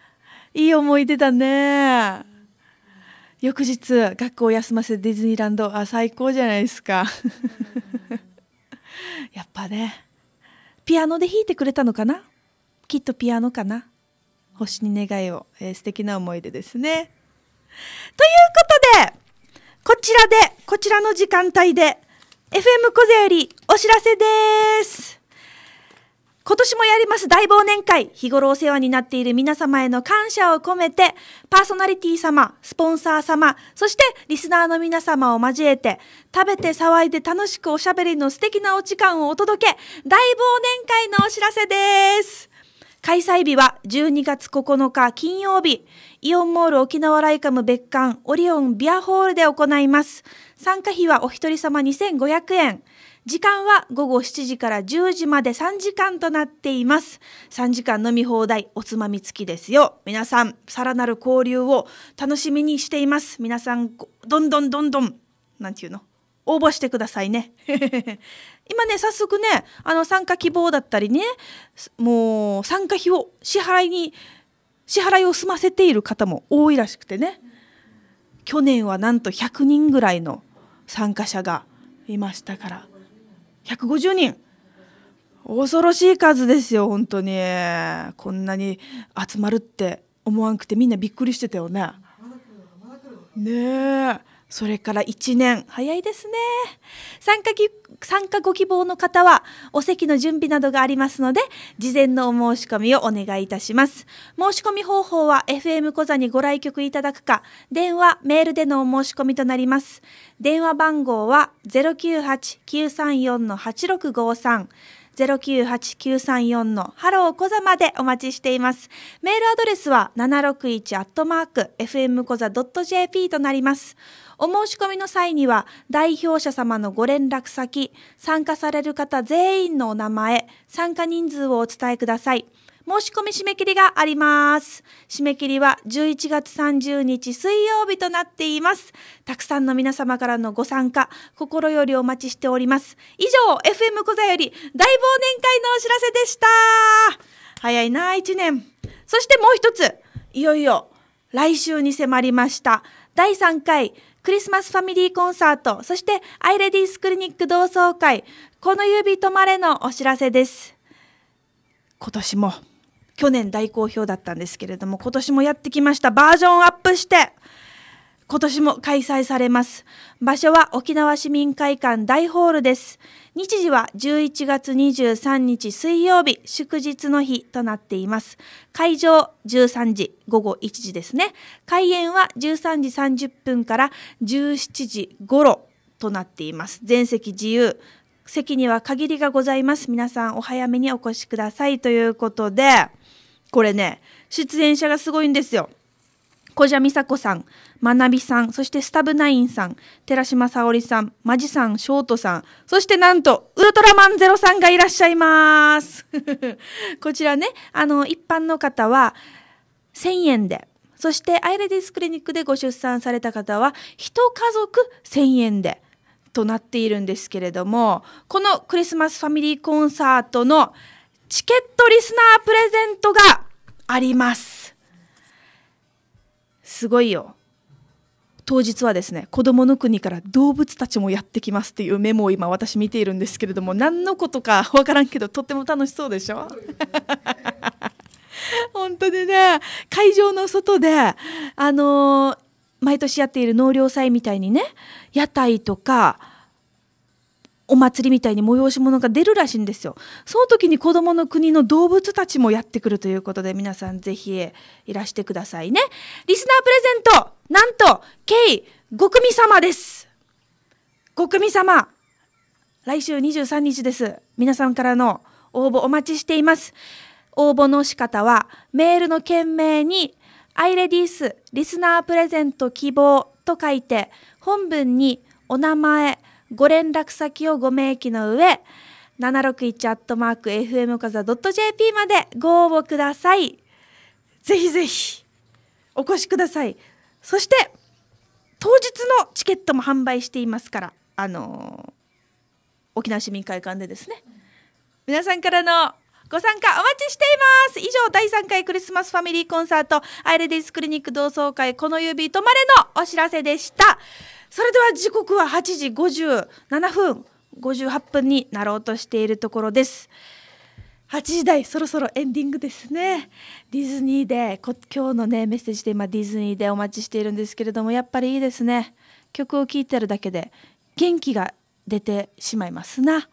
いい思い出だね。翌日学校を休ませてディズニーランドあ最高じゃないですか やっぱねピアノで弾いてくれたのかなきっとピアノかな星に願いを、えー、素敵な思い出ですね。ということで、こちらで、こちらの時間帯で、FM 小ゼよりお知らせです。今年もやります大忘年会。日頃お世話になっている皆様への感謝を込めて、パーソナリティ様、スポンサー様、そしてリスナーの皆様を交えて、食べて騒いで楽しくおしゃべりの素敵なお時間をお届け、大忘年会のお知らせです。開催日は12月9日金曜日、イオンモール沖縄ライカム別館オリオンビアホールで行います。参加費はお一人様2500円。時間は午後7時から10時まで3時間となっています。3時間飲み放題、おつまみ付きですよ。皆さん、さらなる交流を楽しみにしています。皆さん、どんどんどんどん、なんていうの応募してくださいね。今ね、早速ね、あの、参加希望だったりね、もう、参加費を支払いに、支払いを済ませている方も多いらしくてね。去年はなんと100人ぐらいの参加者がいましたから150人恐ろしい数ですよ本当にこんなに集まるって思わんくてみんなびっくりしてたよねねえそれから1年。早いですね。参加参加ご希望の方は、お席の準備などがありますので、事前のお申し込みをお願いいたします。申し込み方法は、FM 小座にご来局いただくか、電話、メールでのお申し込みとなります。電話番号は、098-934-8653。098-934ハローコザまでお待ちしています。メールアドレスは761アットマーク fmkoza.jp となります。お申し込みの際には、代表者様のご連絡先、参加される方全員のお名前、参加人数をお伝えください。申し込み締め切りがあります。締め切りは11月30日水曜日となっています。たくさんの皆様からのご参加、心よりお待ちしております。以上、FM 小座より大忘年会のお知らせでした。早いな、1年。そしてもう一つ、いよいよ来週に迫りました。第3回クリスマスファミリーコンサート、そしてアイレディースクリニック同窓会、この指止まれのお知らせです。今年も、去年大好評だったんですけれども、今年もやってきました。バージョンアップして、今年も開催されます。場所は沖縄市民会館大ホールです。日時は11月23日水曜日祝日の日となっています会場13時午後1時ですね開演は13時30分から17時頃となっています全席自由席には限りがございます皆さんお早めにお越しくださいということでこれね出演者がすごいんですよ小じゃみさこさん、まなびさん、そしてスタブナインさん、寺島沙織さん、まじさん、ショートさん、そしてなんと、ウルトラマンゼロさんがいらっしゃいます。こちらね、あの、一般の方は、1000円で、そしてアイレディスクリニックでご出産された方は、1家族1000円で、となっているんですけれども、このクリスマスファミリーコンサートのチケットリスナープレゼントがあります。すごいよ当日はですね子どもの国から動物たちもやってきますっていうメモを今私見ているんですけれども何のことか分からんけどとっても楽しそうでしょ 本当でね会場の外であのー、毎年やっている納涼祭みたいにね屋台とかお祭りみたいに催し物が出るらしいんですよ。その時に子供の国の動物たちもやってくるということで、皆さんぜひいらしてくださいね。リスナープレゼントなんと、計5組様です5組様来週23日です。皆さんからの応募お待ちしています。応募の仕方は、メールの件名に、アイレディースリスナープレゼント希望と書いて、本文にお名前、ご連絡先をご明記の上、761-fm z a .jp までご応募ください。ぜひぜひお越しください。そして、当日のチケットも販売していますから、あのー、沖縄市民会館でですね、皆さんからのご参加お待ちしています以上第3回クリスマスファミリーコンサートアイレディスクリニック同窓会この指止まれのお知らせでしたそれでは時刻は8時57分58分になろうとしているところです8時台そろそろエンディングですねディズニーでこ今日のねメッセージで今ディズニーでお待ちしているんですけれどもやっぱりいいですね曲を聴いてるだけで元気が出てしまいますな。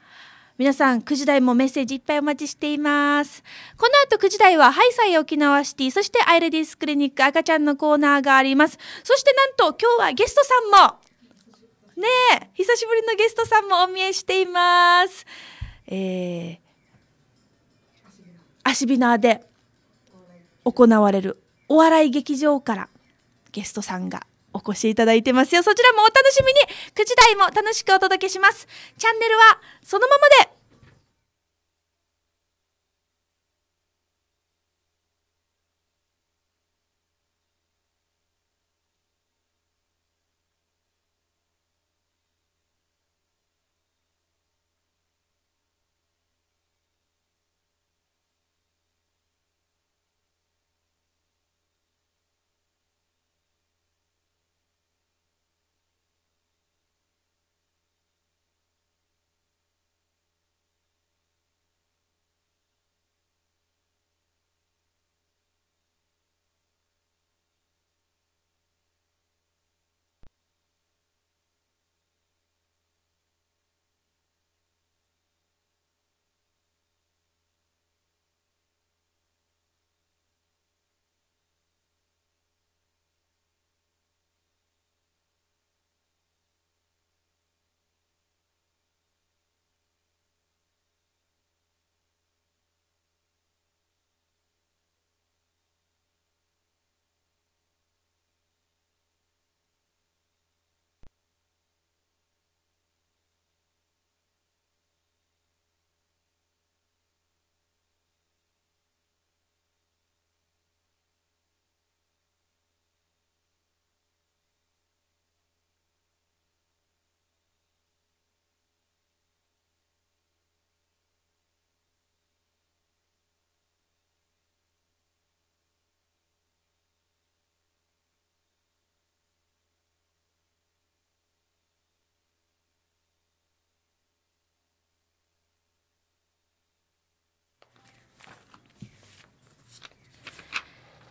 皆さん9時台もメッセージいっぱいお待ちしていますこの後9時台はハイサイ沖縄シティそしてアイレディスクリニック赤ちゃんのコーナーがありますそしてなんと今日はゲストさんもねえ久しぶりのゲストさんもお見えしていますえー、アシビナーで行われるお笑い劇場からゲストさんがお越しいただいてますよ。そちらもお楽しみに、9時台も楽しくお届けします。チャンネルはそのままで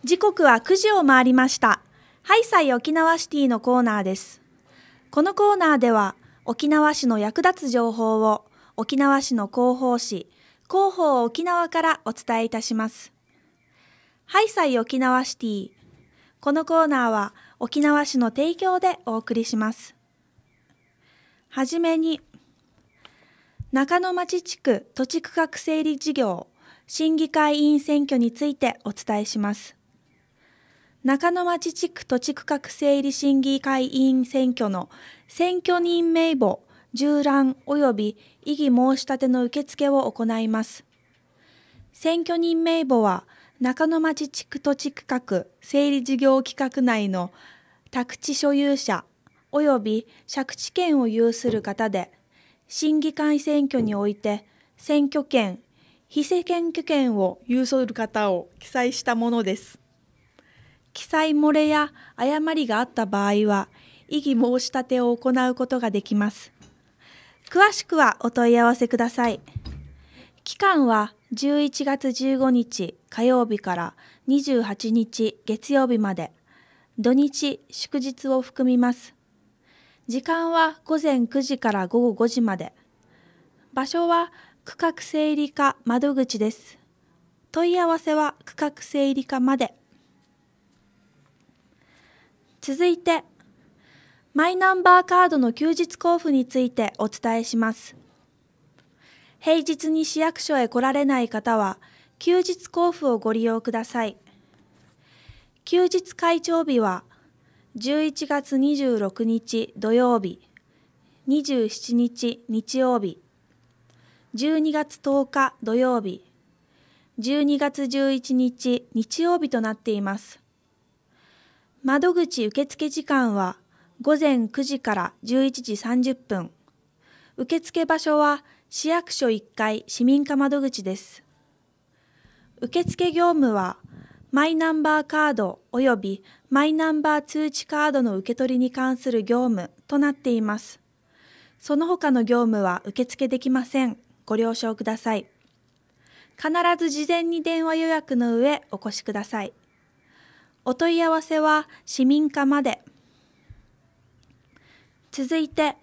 時刻は9時を回りました。ハイサイ沖縄シティのコーナーです。このコーナーでは、沖縄市の役立つ情報を沖縄市の広報誌、広報沖縄からお伝えいたします。ハイサイ沖縄シティ。このコーナーは沖縄市の提供でお送りします。はじめに、中野町地区土地区画整理事業審議会委員選挙についてお伝えします。中野町地区土地区画整理審議会委員選挙の選挙人名簿、従覧及び異議申し立ての受付を行います。選挙人名簿は中野町地区土地区画整理事業規画内の宅地所有者及び借地権を有する方で、審議会選挙において選挙権、非選挙権を有する方を記載したものです。記載漏れや誤りがあった場合は、異議申し立てを行うことができます。詳しくはお問い合わせください。期間は11月15日火曜日から28日月曜日まで、土日祝日を含みます。時間は午前9時から午後5時まで。場所は区画整理課窓口です。問い合わせは区画整理課まで。続いて、マイナンバーカードの休日交付についてお伝えします。平日に市役所へ来られない方は、休日交付をご利用ください。休日会長日は、11月26日土曜日、27日日曜日、12月10日土曜日、12月11日日曜日となっています。窓口受付時間は午前9時から11時30分。受付場所は市役所1階市民課窓口です。受付業務はマイナンバーカード及びマイナンバー通知カードの受け取りに関する業務となっています。その他の業務は受付できません。ご了承ください。必ず事前に電話予約の上お越しください。お問い合わせは市民課まで。続いて、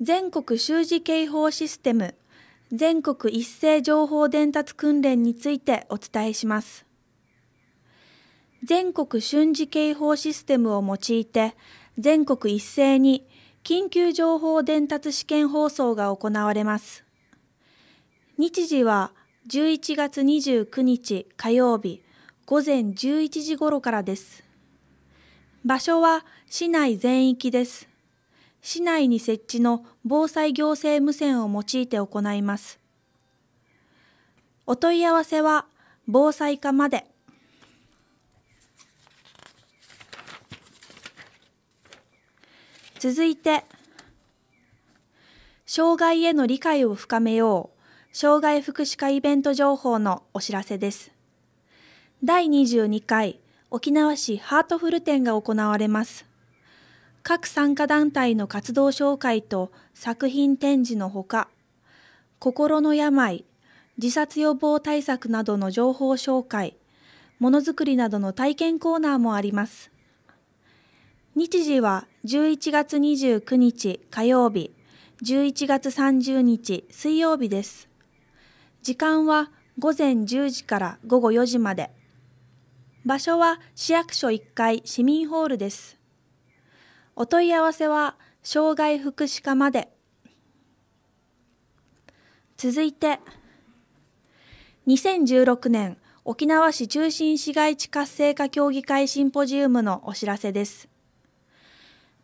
全国習字警報システム全国一斉情報伝達訓練についてお伝えします。全国瞬時警報システムを用いて、全国一斉に緊急情報伝達試験放送が行われます。日時は11月29日火曜日午前11時頃からです。場所は市内全域です。市内に設置の防災行政無線を用いて行います。お問い合わせは防災課まで。続いて、障害への理解を深めよう、障害福祉課イベント情報のお知らせです。第22回沖縄市ハートフル展が行われます。各参加団体の活動紹介と作品展示のほか、心の病、自殺予防対策などの情報紹介、ものづくりなどの体験コーナーもあります。日時は11月29日火曜日、11月30日水曜日です。時間は午前10時から午後4時まで。場所は市役所1階市民ホールです。お問い合わせは障害福祉課まで。続いて、2016年沖縄市中心市街地活性化協議会シンポジウムのお知らせです。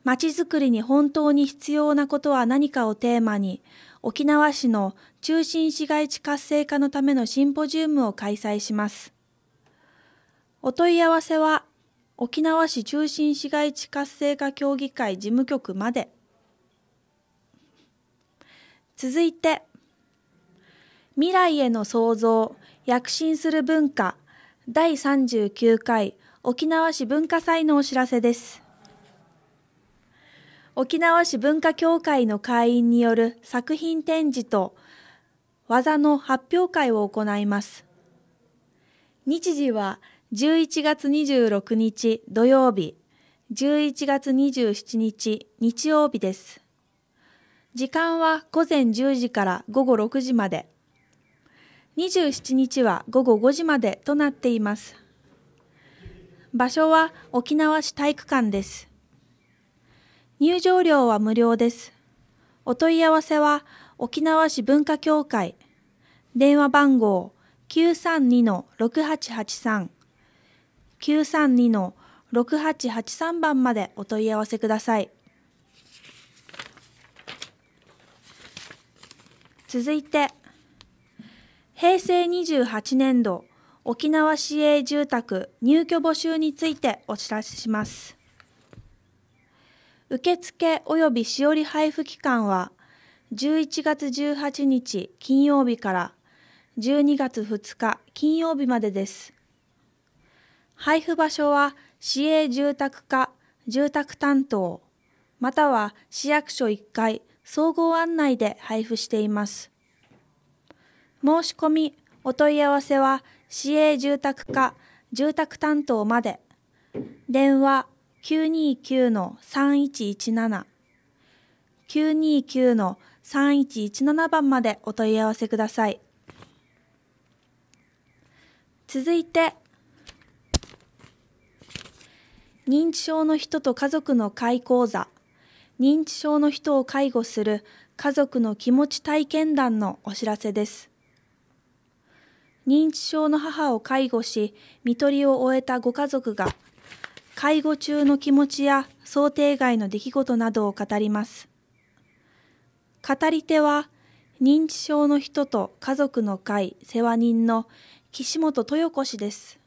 まちづくりに本当に必要なことは何かをテーマに、沖縄市の中心市街地活性化のためのシンポジウムを開催します。お問い合わせは沖縄市中心市街地活性化協議会事務局まで続いて未来への創造躍進する文化第39回沖縄市文化祭のお知らせです沖縄市文化協会の会員による作品展示と技の発表会を行います日時は11月26日土曜日、11月27日日曜日です。時間は午前10時から午後6時まで、27日は午後5時までとなっています。場所は沖縄市体育館です。入場料は無料です。お問い合わせは沖縄市文化協会電話番号932-6883九三二の六八八三番までお問い合わせください。続いて、平成二十八年度沖縄市営住宅入居募集についてお知らせします。受付及びしおり配布期間は十一月十八日金曜日から十二月二日金曜日までです。配布場所は市営住宅課住宅担当、または市役所1階総合案内で配布しています。申し込み、お問い合わせは市営住宅課住宅担当まで、電話929-3117、929-3117番までお問い合わせください。続いて、認知症の人と家族の会講座、認知症の人を介護する家族の気持ち体験談のお知らせです。認知症の母を介護し、看取りを終えたご家族が、介護中の気持ちや想定外の出来事などを語ります。語り手は、認知症の人と家族の会世話人の岸本豊子氏です。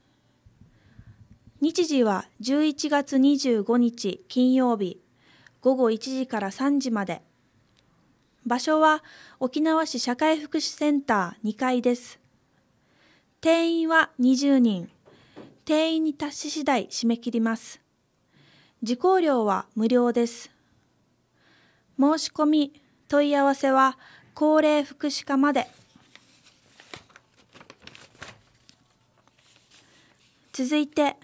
日時は11月25日金曜日午後1時から3時まで場所は沖縄市社会福祉センター2階です定員は20人定員に達し次第締め切ります受講料は無料です申し込み問い合わせは高齢福祉課まで続いて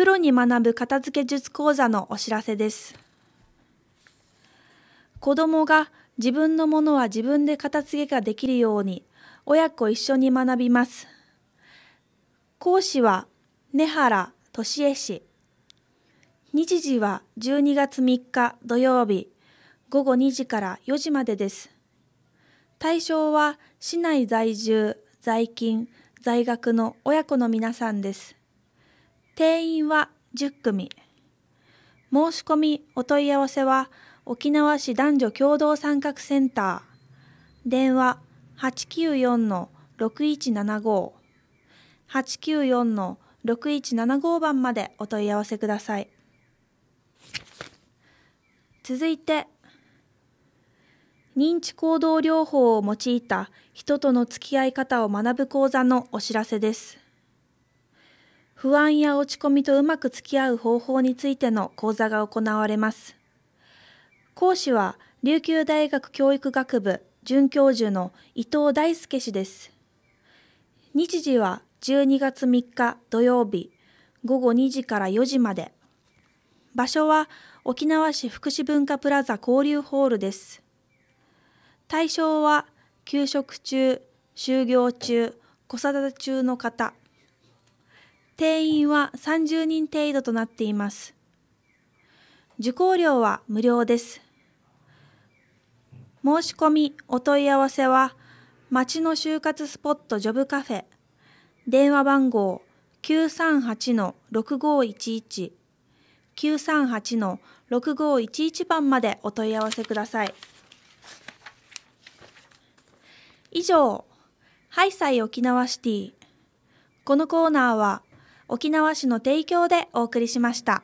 プロに学ぶ片付け術講座のお知らせです。子供が自分のものは自分で片付けができるように親子一緒に学びます。講師は根原俊恵氏。日時は12月3日土曜日午後2時から4時までです。対象は市内在住、在勤、在学の親子の皆さんです。定員は10組。申し込みお問い合わせは沖縄市男女共同参画センター。電話894-6175。894-6175番までお問い合わせください。続いて、認知行動療法を用いた人との付き合い方を学ぶ講座のお知らせです。不安や落ち込みとうまく付き合う方法についての講座が行われます。講師は琉球大学教育学部准教授の伊藤大輔氏です。日時は12月3日土曜日午後2時から4時まで。場所は沖縄市福祉文化プラザ交流ホールです。対象は休職中、就業中、子育て中の方、定員は30人程度となっています。受講料は無料です。申し込み、お問い合わせは、町の就活スポットジョブカフェ、電話番号938-6511、三八の六五一一番までお問い合わせください。以上、ハイサイ沖縄シティ。このコーナーは沖縄市の提供でお送りしました。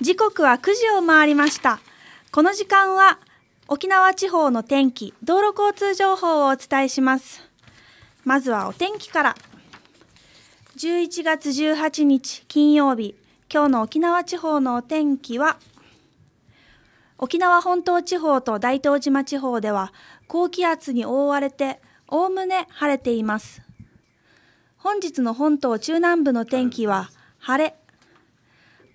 時刻は9時を回りましたこの時間は沖縄地方の天気道路交通情報をお伝えしますまずはお天気から11月18日金曜日今日の沖縄地方のお天気は沖縄本島地方と大東島地方では高気圧に覆われておおむね晴れています本日の本島中南部の天気は晴れ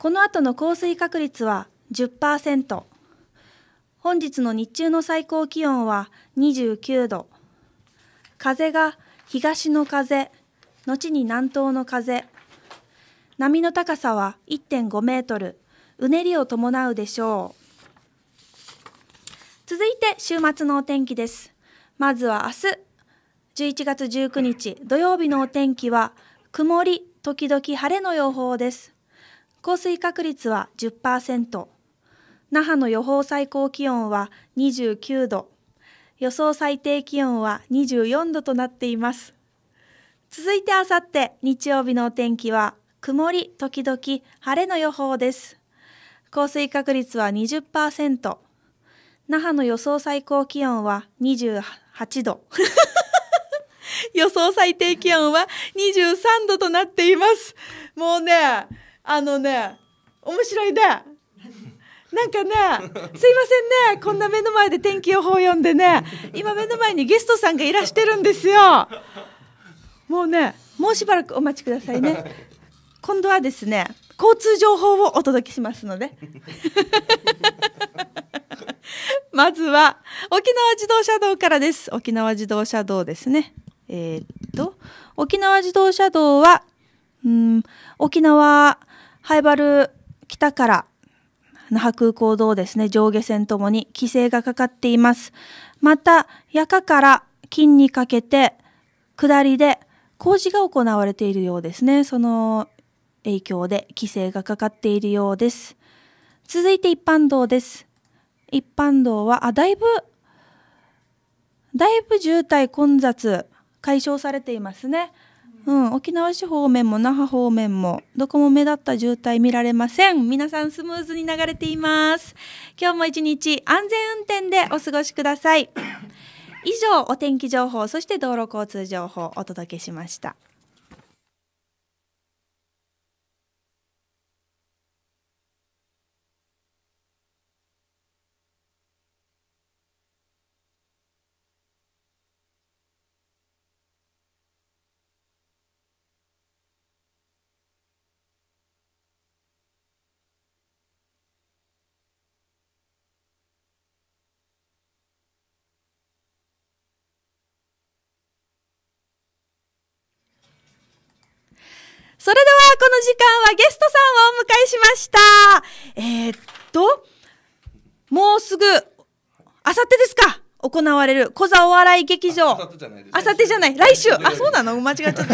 この後の降水確率は10%。本日の日中の最高気温は29度。風が東の風、後に南東の風。波の高さは1.5メートル。うねりを伴うでしょう。続いて週末のお天気です。まずは明日、11月19日土曜日のお天気は曇り時々晴れの予報です。降水確率は10%、那覇の予報最高気温は29度、予想最低気温は24度となっています。続いてあさって日曜日のお天気は曇り時々晴れの予報です。降水確率は20%、那覇の予想最高気温は28度。予想最低気温は23度となっています。もうね、あのね面白いねなんかね、すいませんね、こんな目の前で天気予報を読んでね、今目の前にゲストさんがいらしてるんですよ。もうね、もうしばらくお待ちくださいね。今度はですね、交通情報をお届けしますので。まずは、沖縄自動車道からです。沖縄自動車道ですね。えー、っと、沖縄自動車道は、うん、沖縄、ハイバル北から那覇空港道ですね、上下線ともに規制がかかっています。また、夜間から金にかけて、下りで工事が行われているようですね。その影響で規制がかかっているようです。続いて一般道です。一般道は、あ、だいぶ、だいぶ渋滞混雑解消されていますね。うん、沖縄市方面も那覇方面もどこも目立った渋滞見られません皆さんスムーズに流れています今日も一日安全運転でお過ごしください以上お天気情報そして道路交通情報をお届けしました時間はゲストさんをお迎えしました。えー、っと、もうすぐ、あさってですか行われる、小座お笑い劇場。あさってじゃないです。あさってじゃない。来週。あ、そうなの間違っちゃった。来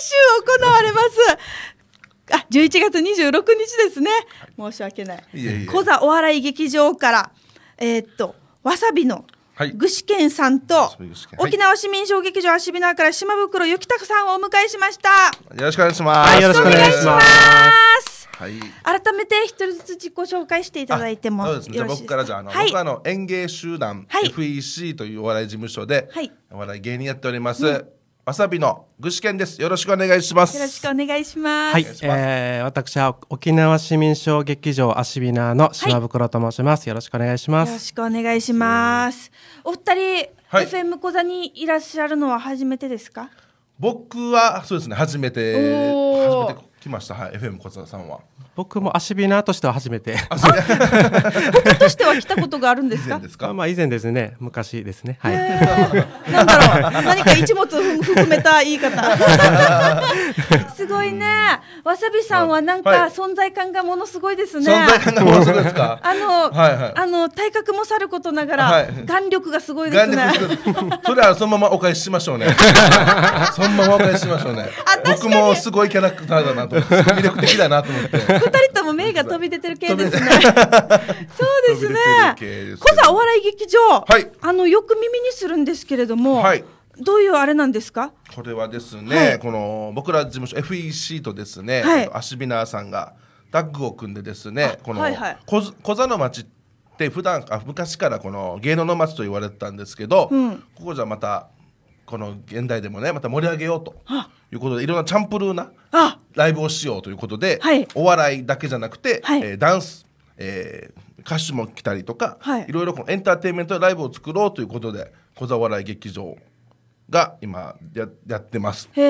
週行われます。あ、11月26日ですね。申し訳ない。いやいや小座お笑い劇場から、えー、っと、わさびのはい、具志堅さんと沖縄市民小劇場芦びなから島袋ゆきたくさんをお迎えしました。よろしくお願いします。はい、よろしくお願いします。はい、改めて一人ずつ自己紹介していただいてもそうですね。僕からじゃあの、はい、僕はあの演芸集団、FEC というお笑い事務所で、はい、お笑い芸人やっております。うんわさびの具志堅です。よろしくお願いします。よろしくお願いします。はい、えー、私は沖縄市民小劇場アシビナーの島袋と申します、はい、よろしくお願いします。よろしくお願いします。お二人、はい、FM 小座にいらっしゃるのは初めてですか？僕はそうですね、初めて初めて来ました。はい、FM 小座さんは。僕も足ビナーとしては初めて。僕としては来たことがあるんですか。すかまあ以前ですね、昔ですね。はい。なんだろう、何か一物含めた言い方。すごいね。わさびさんはなんか存在感がものすごいですね。はい、あの、はいはい、あの体格もさることながら、眼力がすごいですね。それはそのままお返ししましょうね。そのままお返ししましょうね。僕もすごいキャラクターだなと、魅力的だなと思って。二人とも目が飛び出てる系ですね。そうですね。こさお笑い劇場、はい、あのよく耳にするんですけれども、はい、どういうあれなんですか？これはですね、はい、この僕ら事務所 FEC とですね、はい、アシビナーさんがタッグを組んでですね、この、はいはい、小小座の町って普段あ昔からこの芸能の町と言われてたんですけど、うん、ここじゃまたこの現代でもねまた盛り上げようということでいろんなチャンプルーなライブをしようということで、はい、お笑いだけじゃなくて、はい、えー、ダンス、えー、歌手も来たりとか、はい、いろいろこのエンターテインメントライブを作ろうということで小沢笑い劇場が今ややってますという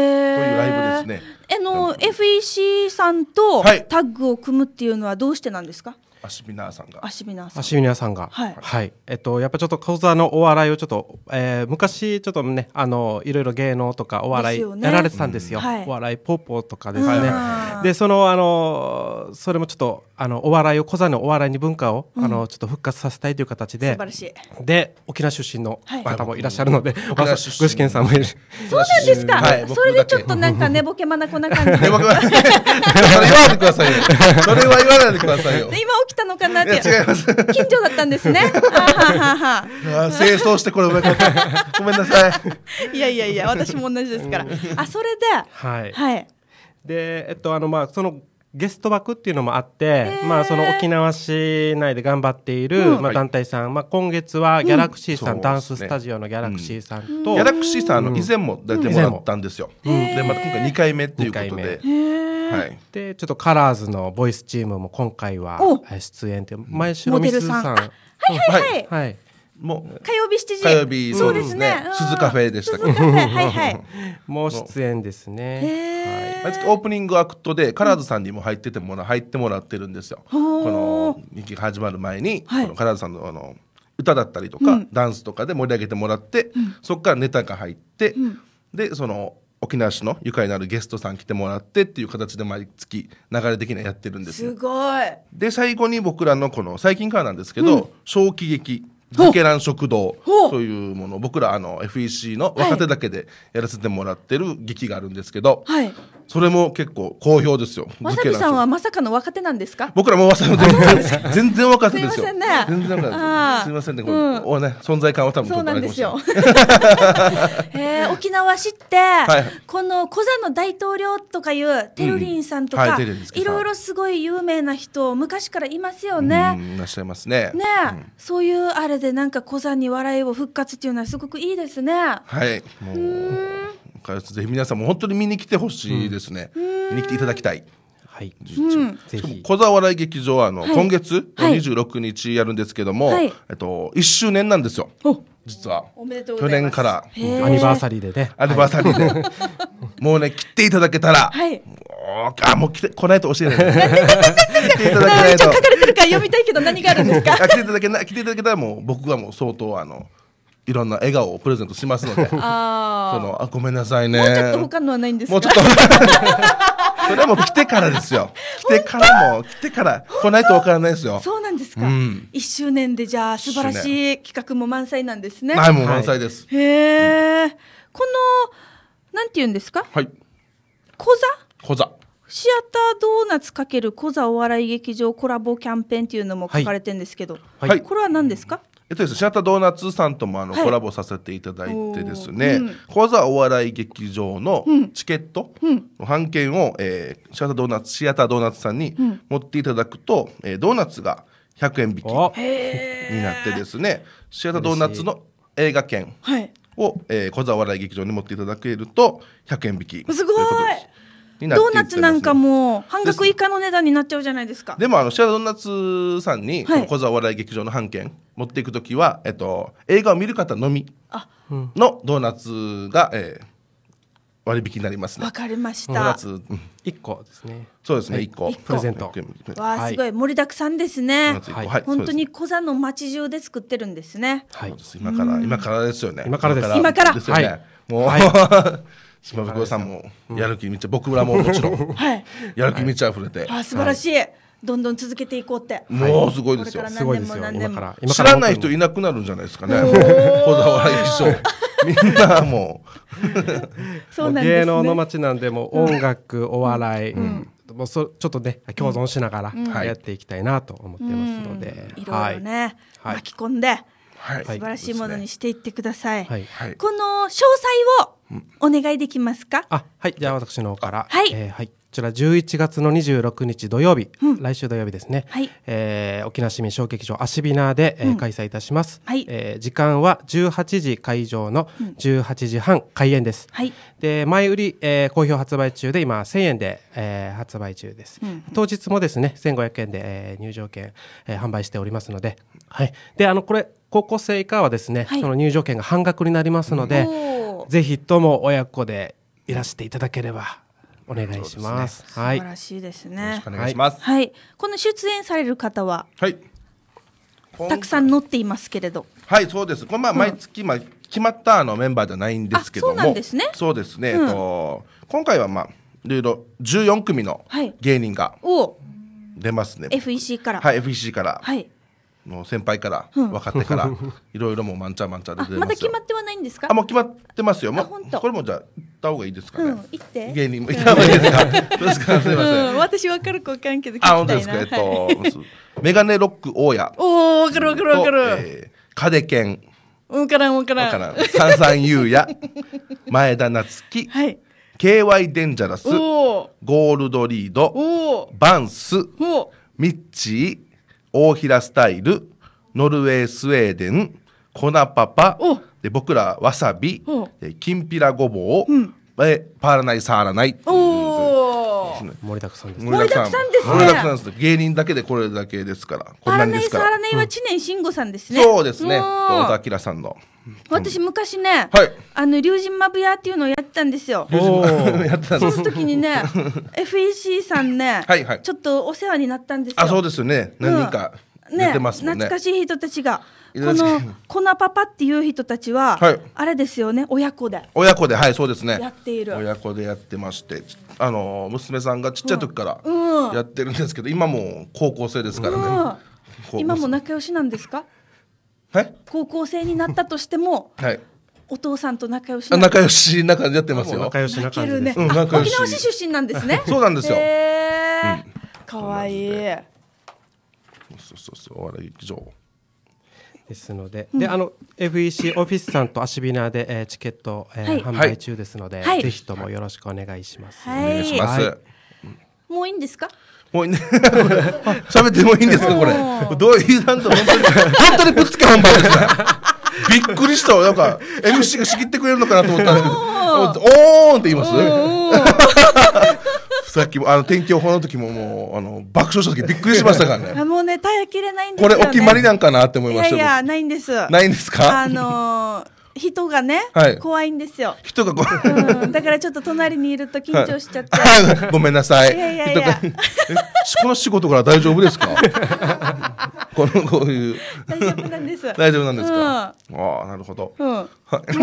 ライブですね。の FEC さんとタッグを組むっていうのはどうしてなんですか、はいアシビナーさんがアシビナーさんがはい、はい、えっとやっぱちょっと小沢のお笑いをちょっと、えー、昔ちょっとねあのいろいろ芸能とかお笑いやられてたんですよ、お笑いポーポーとかですね、でそのあのそれもちょっとあのお笑いを小沢のお笑いに文化を、あのちょっと復活させたいという形で素晴らしいで沖縄出身の方もいらっしゃるので、はい、具志堅さんもいるそうなんですか、はい、それでちょっとなんか寝ぼけまなこな感じでそれは言わないでくださいよそれは言わないでくださいよ今来たのかなって。違います。近所だったんですね。あ清掃してこれ ごめんなさい。いやいやいや、私も同じですから。あ、それで。はい。はい。で、えっと、あの、まあ、そのゲスト枠っていうのもあって、まあ、その沖縄市内で頑張っている、まあ、団体さん、まあ、今月はギャラクシーさん、ダンススタジオのギャラクシーさんと、ギャラクシーさんの以前も出てもらったんですよ、でまた今回2回目っていうことで。はい、でちょっとカラーズのボイスチームも今回は出演って前白美鈴さんはいはいはい、はいもう火曜日7時火曜日そうですね鈴カフェでしたけはいはい もう出演ですねはい、オープニングアクトでカラーズさんにも入っててもら入ってもらってるんですよ、この劇が始まる前に、このカラーズさんのあの歌だったりとか、ダンスとかで盛り上げてもらって、そこからネタが入って、でその沖縄市の愉快なるゲストさん来てもらってっていう形で毎月流れ的にはやってるんですすごいで最後に僕らのこの最近からなんですけど、うん、小喜劇ベケラン食堂というもの僕らあの FEC の若手だけでやらせてもらってる劇があるんですけど、はい、それも結構好評ですよ。わさびさんはまさかの若手なんですか？僕らもわさび全全然若手ですよ。すみませんね。全然若手す。みませんね。これ、ね存在感は多分そうなんですよ。え ー、沖縄知って、このコザの大統領とかいうテルリンさんとか、い、ろいろすごい有名な人昔からいますよね。いらっしゃいますね。ね、そういうあれでなんかコザに笑いを復活っていうのはすごくいいですね。はい。もう。開発ぜひ皆さんも本当に見に来てほしいですね、見に来ていただきたい。はい、小沢笑い劇場はあの、今月26日やるんですけども、えっと、1周年なんですよ実は去年からアニバーサリーでねアニバーサリーで、もうね切っていただけたら、はい、あもう来て来ないと教えない 来ていただけないと書かれてるから読みたいけど何があるんですか来ていただけな来ていただけたらもう僕はもう相当あのいろんな笑顔をプレゼントしますので そのあごめんなさいねもうちょっと他のはないんですか それも来てからですよ 来てからも来てから来ないとわからないですよそうなんですか、うん、周年でじゃあ素晴らしい企画も満載なんですねはいもう満載です、はい、へえ、このなんていうんですかはい小座小座シアタードーナツかける小座お笑い劇場コラボキャンペーンっていうのも書かれてるんですけど、はい、これは何ですか、えっとですね、シアタードーナツさんともあの、はい、コラボさせていただいてですね、うん、小沢お笑い劇場のチケットの版権を、えー、シアタードーナツ、シアタードーナツさんに持っていただくと、うん、えー、ドーナツが100円引きになってですね、シアタードーナツの映画券を、はい、えー、小沢お笑い劇場に持っていただけると100円引き。すごいということです。ドーナツなんかも半額以下の値段になっちゃうじゃないですかでもあのシェアドーナツさんに、はい、小沢笑い劇場の版権持っていく時は、えっと、映画を見る方のみのドーナツが、えー、割引になりますね。わかりました。一個ですね。そうですね、一、個プレゼント。わあ、すごい盛りだくさんですね。はい、本当に小座の町中で作ってるんですね。はい、今から今からですよね。今からです。今から。はい、もう、島袋さんもやる気満ち、僕らももちろん、やる気満ち溢れて、あ、素晴らしい、どんどん続けていこうって。もうすごいですよ。すごいですよ。今から知らない人いなくなるんじゃないですかね。小沢原一緒みんなもう。そうなんです、芸能の街なんでも音楽、お笑い。もうそちょっとね共存しながらやっていきたいなと思ってますので、いろいろね、巻き込んで、素晴らしいものにしていってください、この詳細をお願いできますか。あ、はい、じゃあ私の方から。はい、えー、はい。こちら11月の26日土曜日、うん、来週土曜日ですね、はいえー、沖縄市民小劇場アシビナーで、えー、開催いたします、うはいえー、時間は18時会場の18時半開演です、うん、で前売り、えー、好評発売中で今1000円で、えー、発売中です、うん、当日もですね1500円で、えー、入場券、えー、販売しておりますので、はい、であのこれ高校生以下はですね、はい、その入場券が半額になりますので、ぜひとも親子でいらしていただければお願いします。すね、はい、素晴らしいですね。よろしくお願いします、はい。はい、この出演される方は、はい、たくさん載っていますけれど、はい、そうです。これまあ毎月まあ決まったあのメンバーじゃないんですけども、うん、そうですね。そうですね。うん、と今回はまあいろいろ14組の芸人が出ますね。FEC から、はい、FEC から、はい、もう先輩から分かってから、いろいろもうまんちゃまんちゃで出まだ決まってはないんですかあもう決まってますよ、ま、これもじゃあ行った方がいいですかね、行って芸人も行った方がいいですかどうですかすいません、私分かるか分かんけどあ本当ですかえっと、メガネロック大家おお分かる分かる分かる、えー、カデケン分からん分からん分からん三三優也前田夏樹はい KY デンジャラスゴールドリードバンスミッチー大平スタイルノルウェースウェーデン粉パパで僕らわさびきんぴらごぼう、うん、えパーラナイ触らないおお盛りだくさんです盛りだくさんです盛りだくさんです芸人だけでこれだけですからパんなにですらパーラナイは知念慎吾さんですねそうですね小田明さんの私昔ね、はい、あの龍神マブヤっていうのをやってたんですよ。その時にね、FEC さんね、はいはい、ちょっとお世話になったんですよ。あ、そうですよね。何人か、うん、ね、ね、懐かしい人たちが。この粉パパっていう人たちは、はい、あれですよね親子で親子ではいそうですねやっている親子でやってましてあの娘さんがちっちゃい時からやってるんですけど、うん、今も高校生ですからね、うん、今も仲良しなんですか高校生になったとしても、はい、お父さんと仲良し仲良しな感じやってますよ仲良しな感じです、ね、沖縄市出身なんですねそうなんですよ、えー、かわいいそうそうそうお笑い情報ですので、うん、であの FEC オフィスさんとアシビナで、えー、チケット、えー、はい、販売中ですので、はい、ぜひともよろしくお願いします。はい、お願いします。もういいんですか？もうね、喋ってもいいんですかこれ？どういうなんと本当に本当にぶっつけ本番です。びっくりした。なんか MC が仕切ってくれるのかなと思ったんですけど、おーんって言います。さっきあの天気予報の時ももうあの爆笑した時びっくりしましたからね。もうね耐えきれないんですよ、ね、これお決まりなんかなって思いました。いやいやないんです。ないんですか。あのー人がね、はい、怖いんですよ。人が怖い、うん、だからちょっと隣にいると緊張しちゃって。はい、ごめんなさい。いやいやいや。この仕事から大丈夫ですか このこういう。大丈夫なんです。大丈夫なんですか、うん、ああ、なるほど、うん、も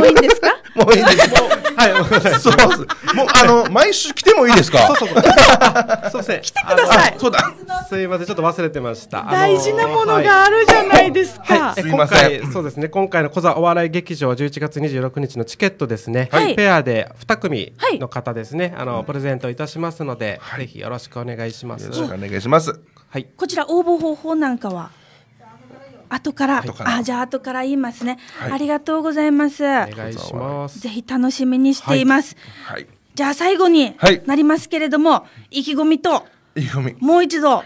ういいんですか もういいです。はい、そうもう、あの、毎週来てもいいですかそうそう。そうですね。来てください。そうだ。すいません、ちょっと忘れてました。大事なものがあるじゃないですか。はい、すいません。そうですね、今回の小座お笑い劇場11月26日のチケットですね、はい、ペアで2組の方ですね、はい、あのプレゼントいたしますので、はい、ぜひよろしくお願いします。よろしくお願いします。はい、こちら応募方法なんかは後から、はい、あじゃあ後から言いますね、はい、ありがとうございますお願いしますぜひ楽しみにしています、はい、じゃあ最後になりますけれども、意気込みと意気込みもう一度、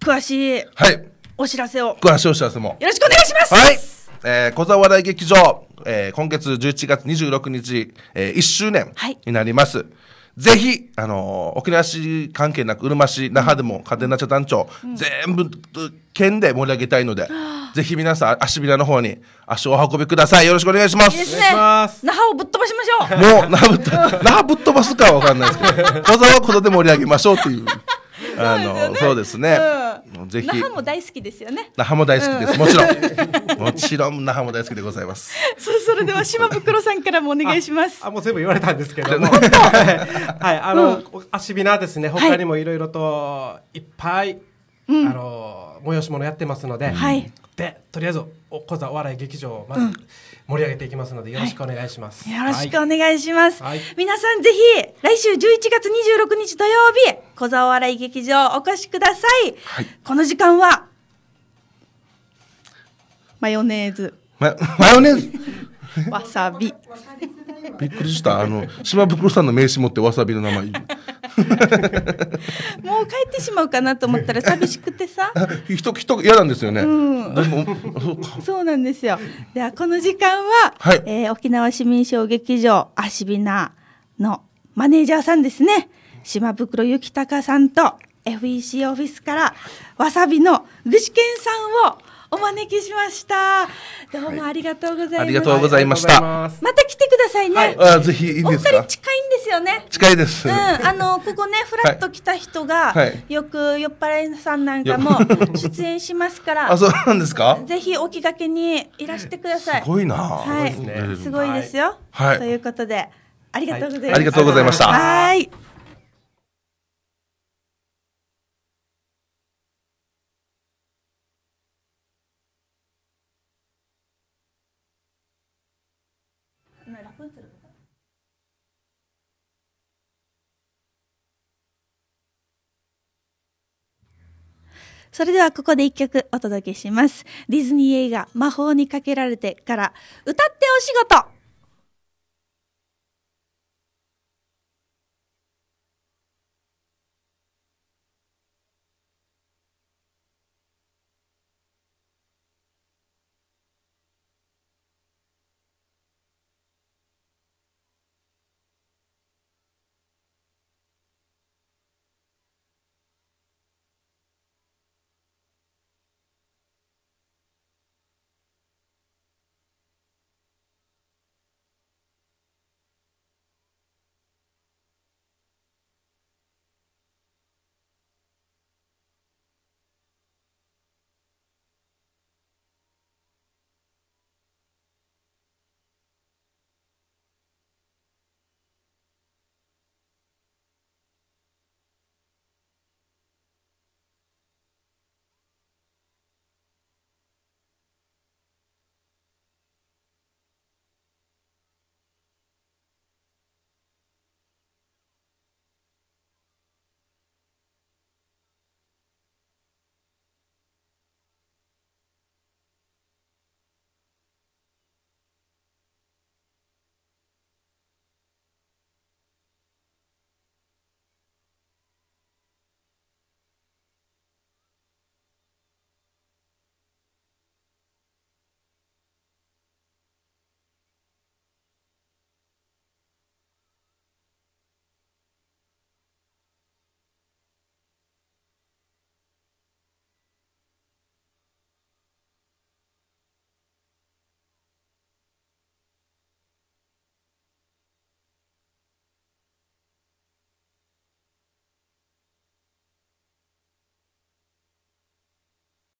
詳しいお知らせを詳しいお知らせもよろしくお願いしますはいえー、小沢大劇場、えー、今月11月26日、えー、1周年になります。はいぜひ、あのー、沖縄市関係なく、うるま市、那覇でも、嘉手納ャ団長、うん、全部、県で盛り上げたいので、ぜひ皆さん、足びらの方に足をお運びください。よろしくお願いします。いいですね。那覇をぶっ飛ばしましょう。もう、那覇ぶっ飛ばすかはわかんないですけど、小沢ことで盛り上げましょうっていう。あのそうですね。ぜひ那覇も大好きですよね。那覇も大好きです。もちろんもちろん那覇も大好きでございます。そ それでは島袋さんからもお願いします。あもう全部言われたんですけども、はいあの、アシビナですね。他にもいろいろといっぱい、あの催し物やってますので、はい、でとりあえずお小座お笑い劇場をまず盛り上げていきますので、よろしくお願いします、はい、よろしくお願いします、はい、皆さんぜひ来週11月26日土曜日小座お笑い劇場お越しください、はい、この時間はマヨネーズママヨネーズわさび。びっくりした。あの島袋さんの名刺持ってわさびの名前。もう帰ってしまうかなと思ったら寂しくてさ。人人嫌なんですよね。うん、そうなんですよ。ではこの時間は、はい、えー、沖縄市民小劇場アシビナのマネージャーさんですね。島袋ゆきたかさんと FEC オフィスからわさびの具志堅さんをお招きしました。どうもありがとうございました。ありがとうございました。また来てくださいね。あぜひいいですお二人近いんですよね。近いです。うん、あのここねフラッと来た人が、よく酔っ払いさんなんかも出演しますから。あそうなんですか。ぜひお気がけにいらしてください。すごいな。はい。すごいですよ。はい。ということでありがとうございました。ありがとうございました。はい。それではここで一曲お届けします。ディズニー映画魔法にかけられてから歌ってお仕事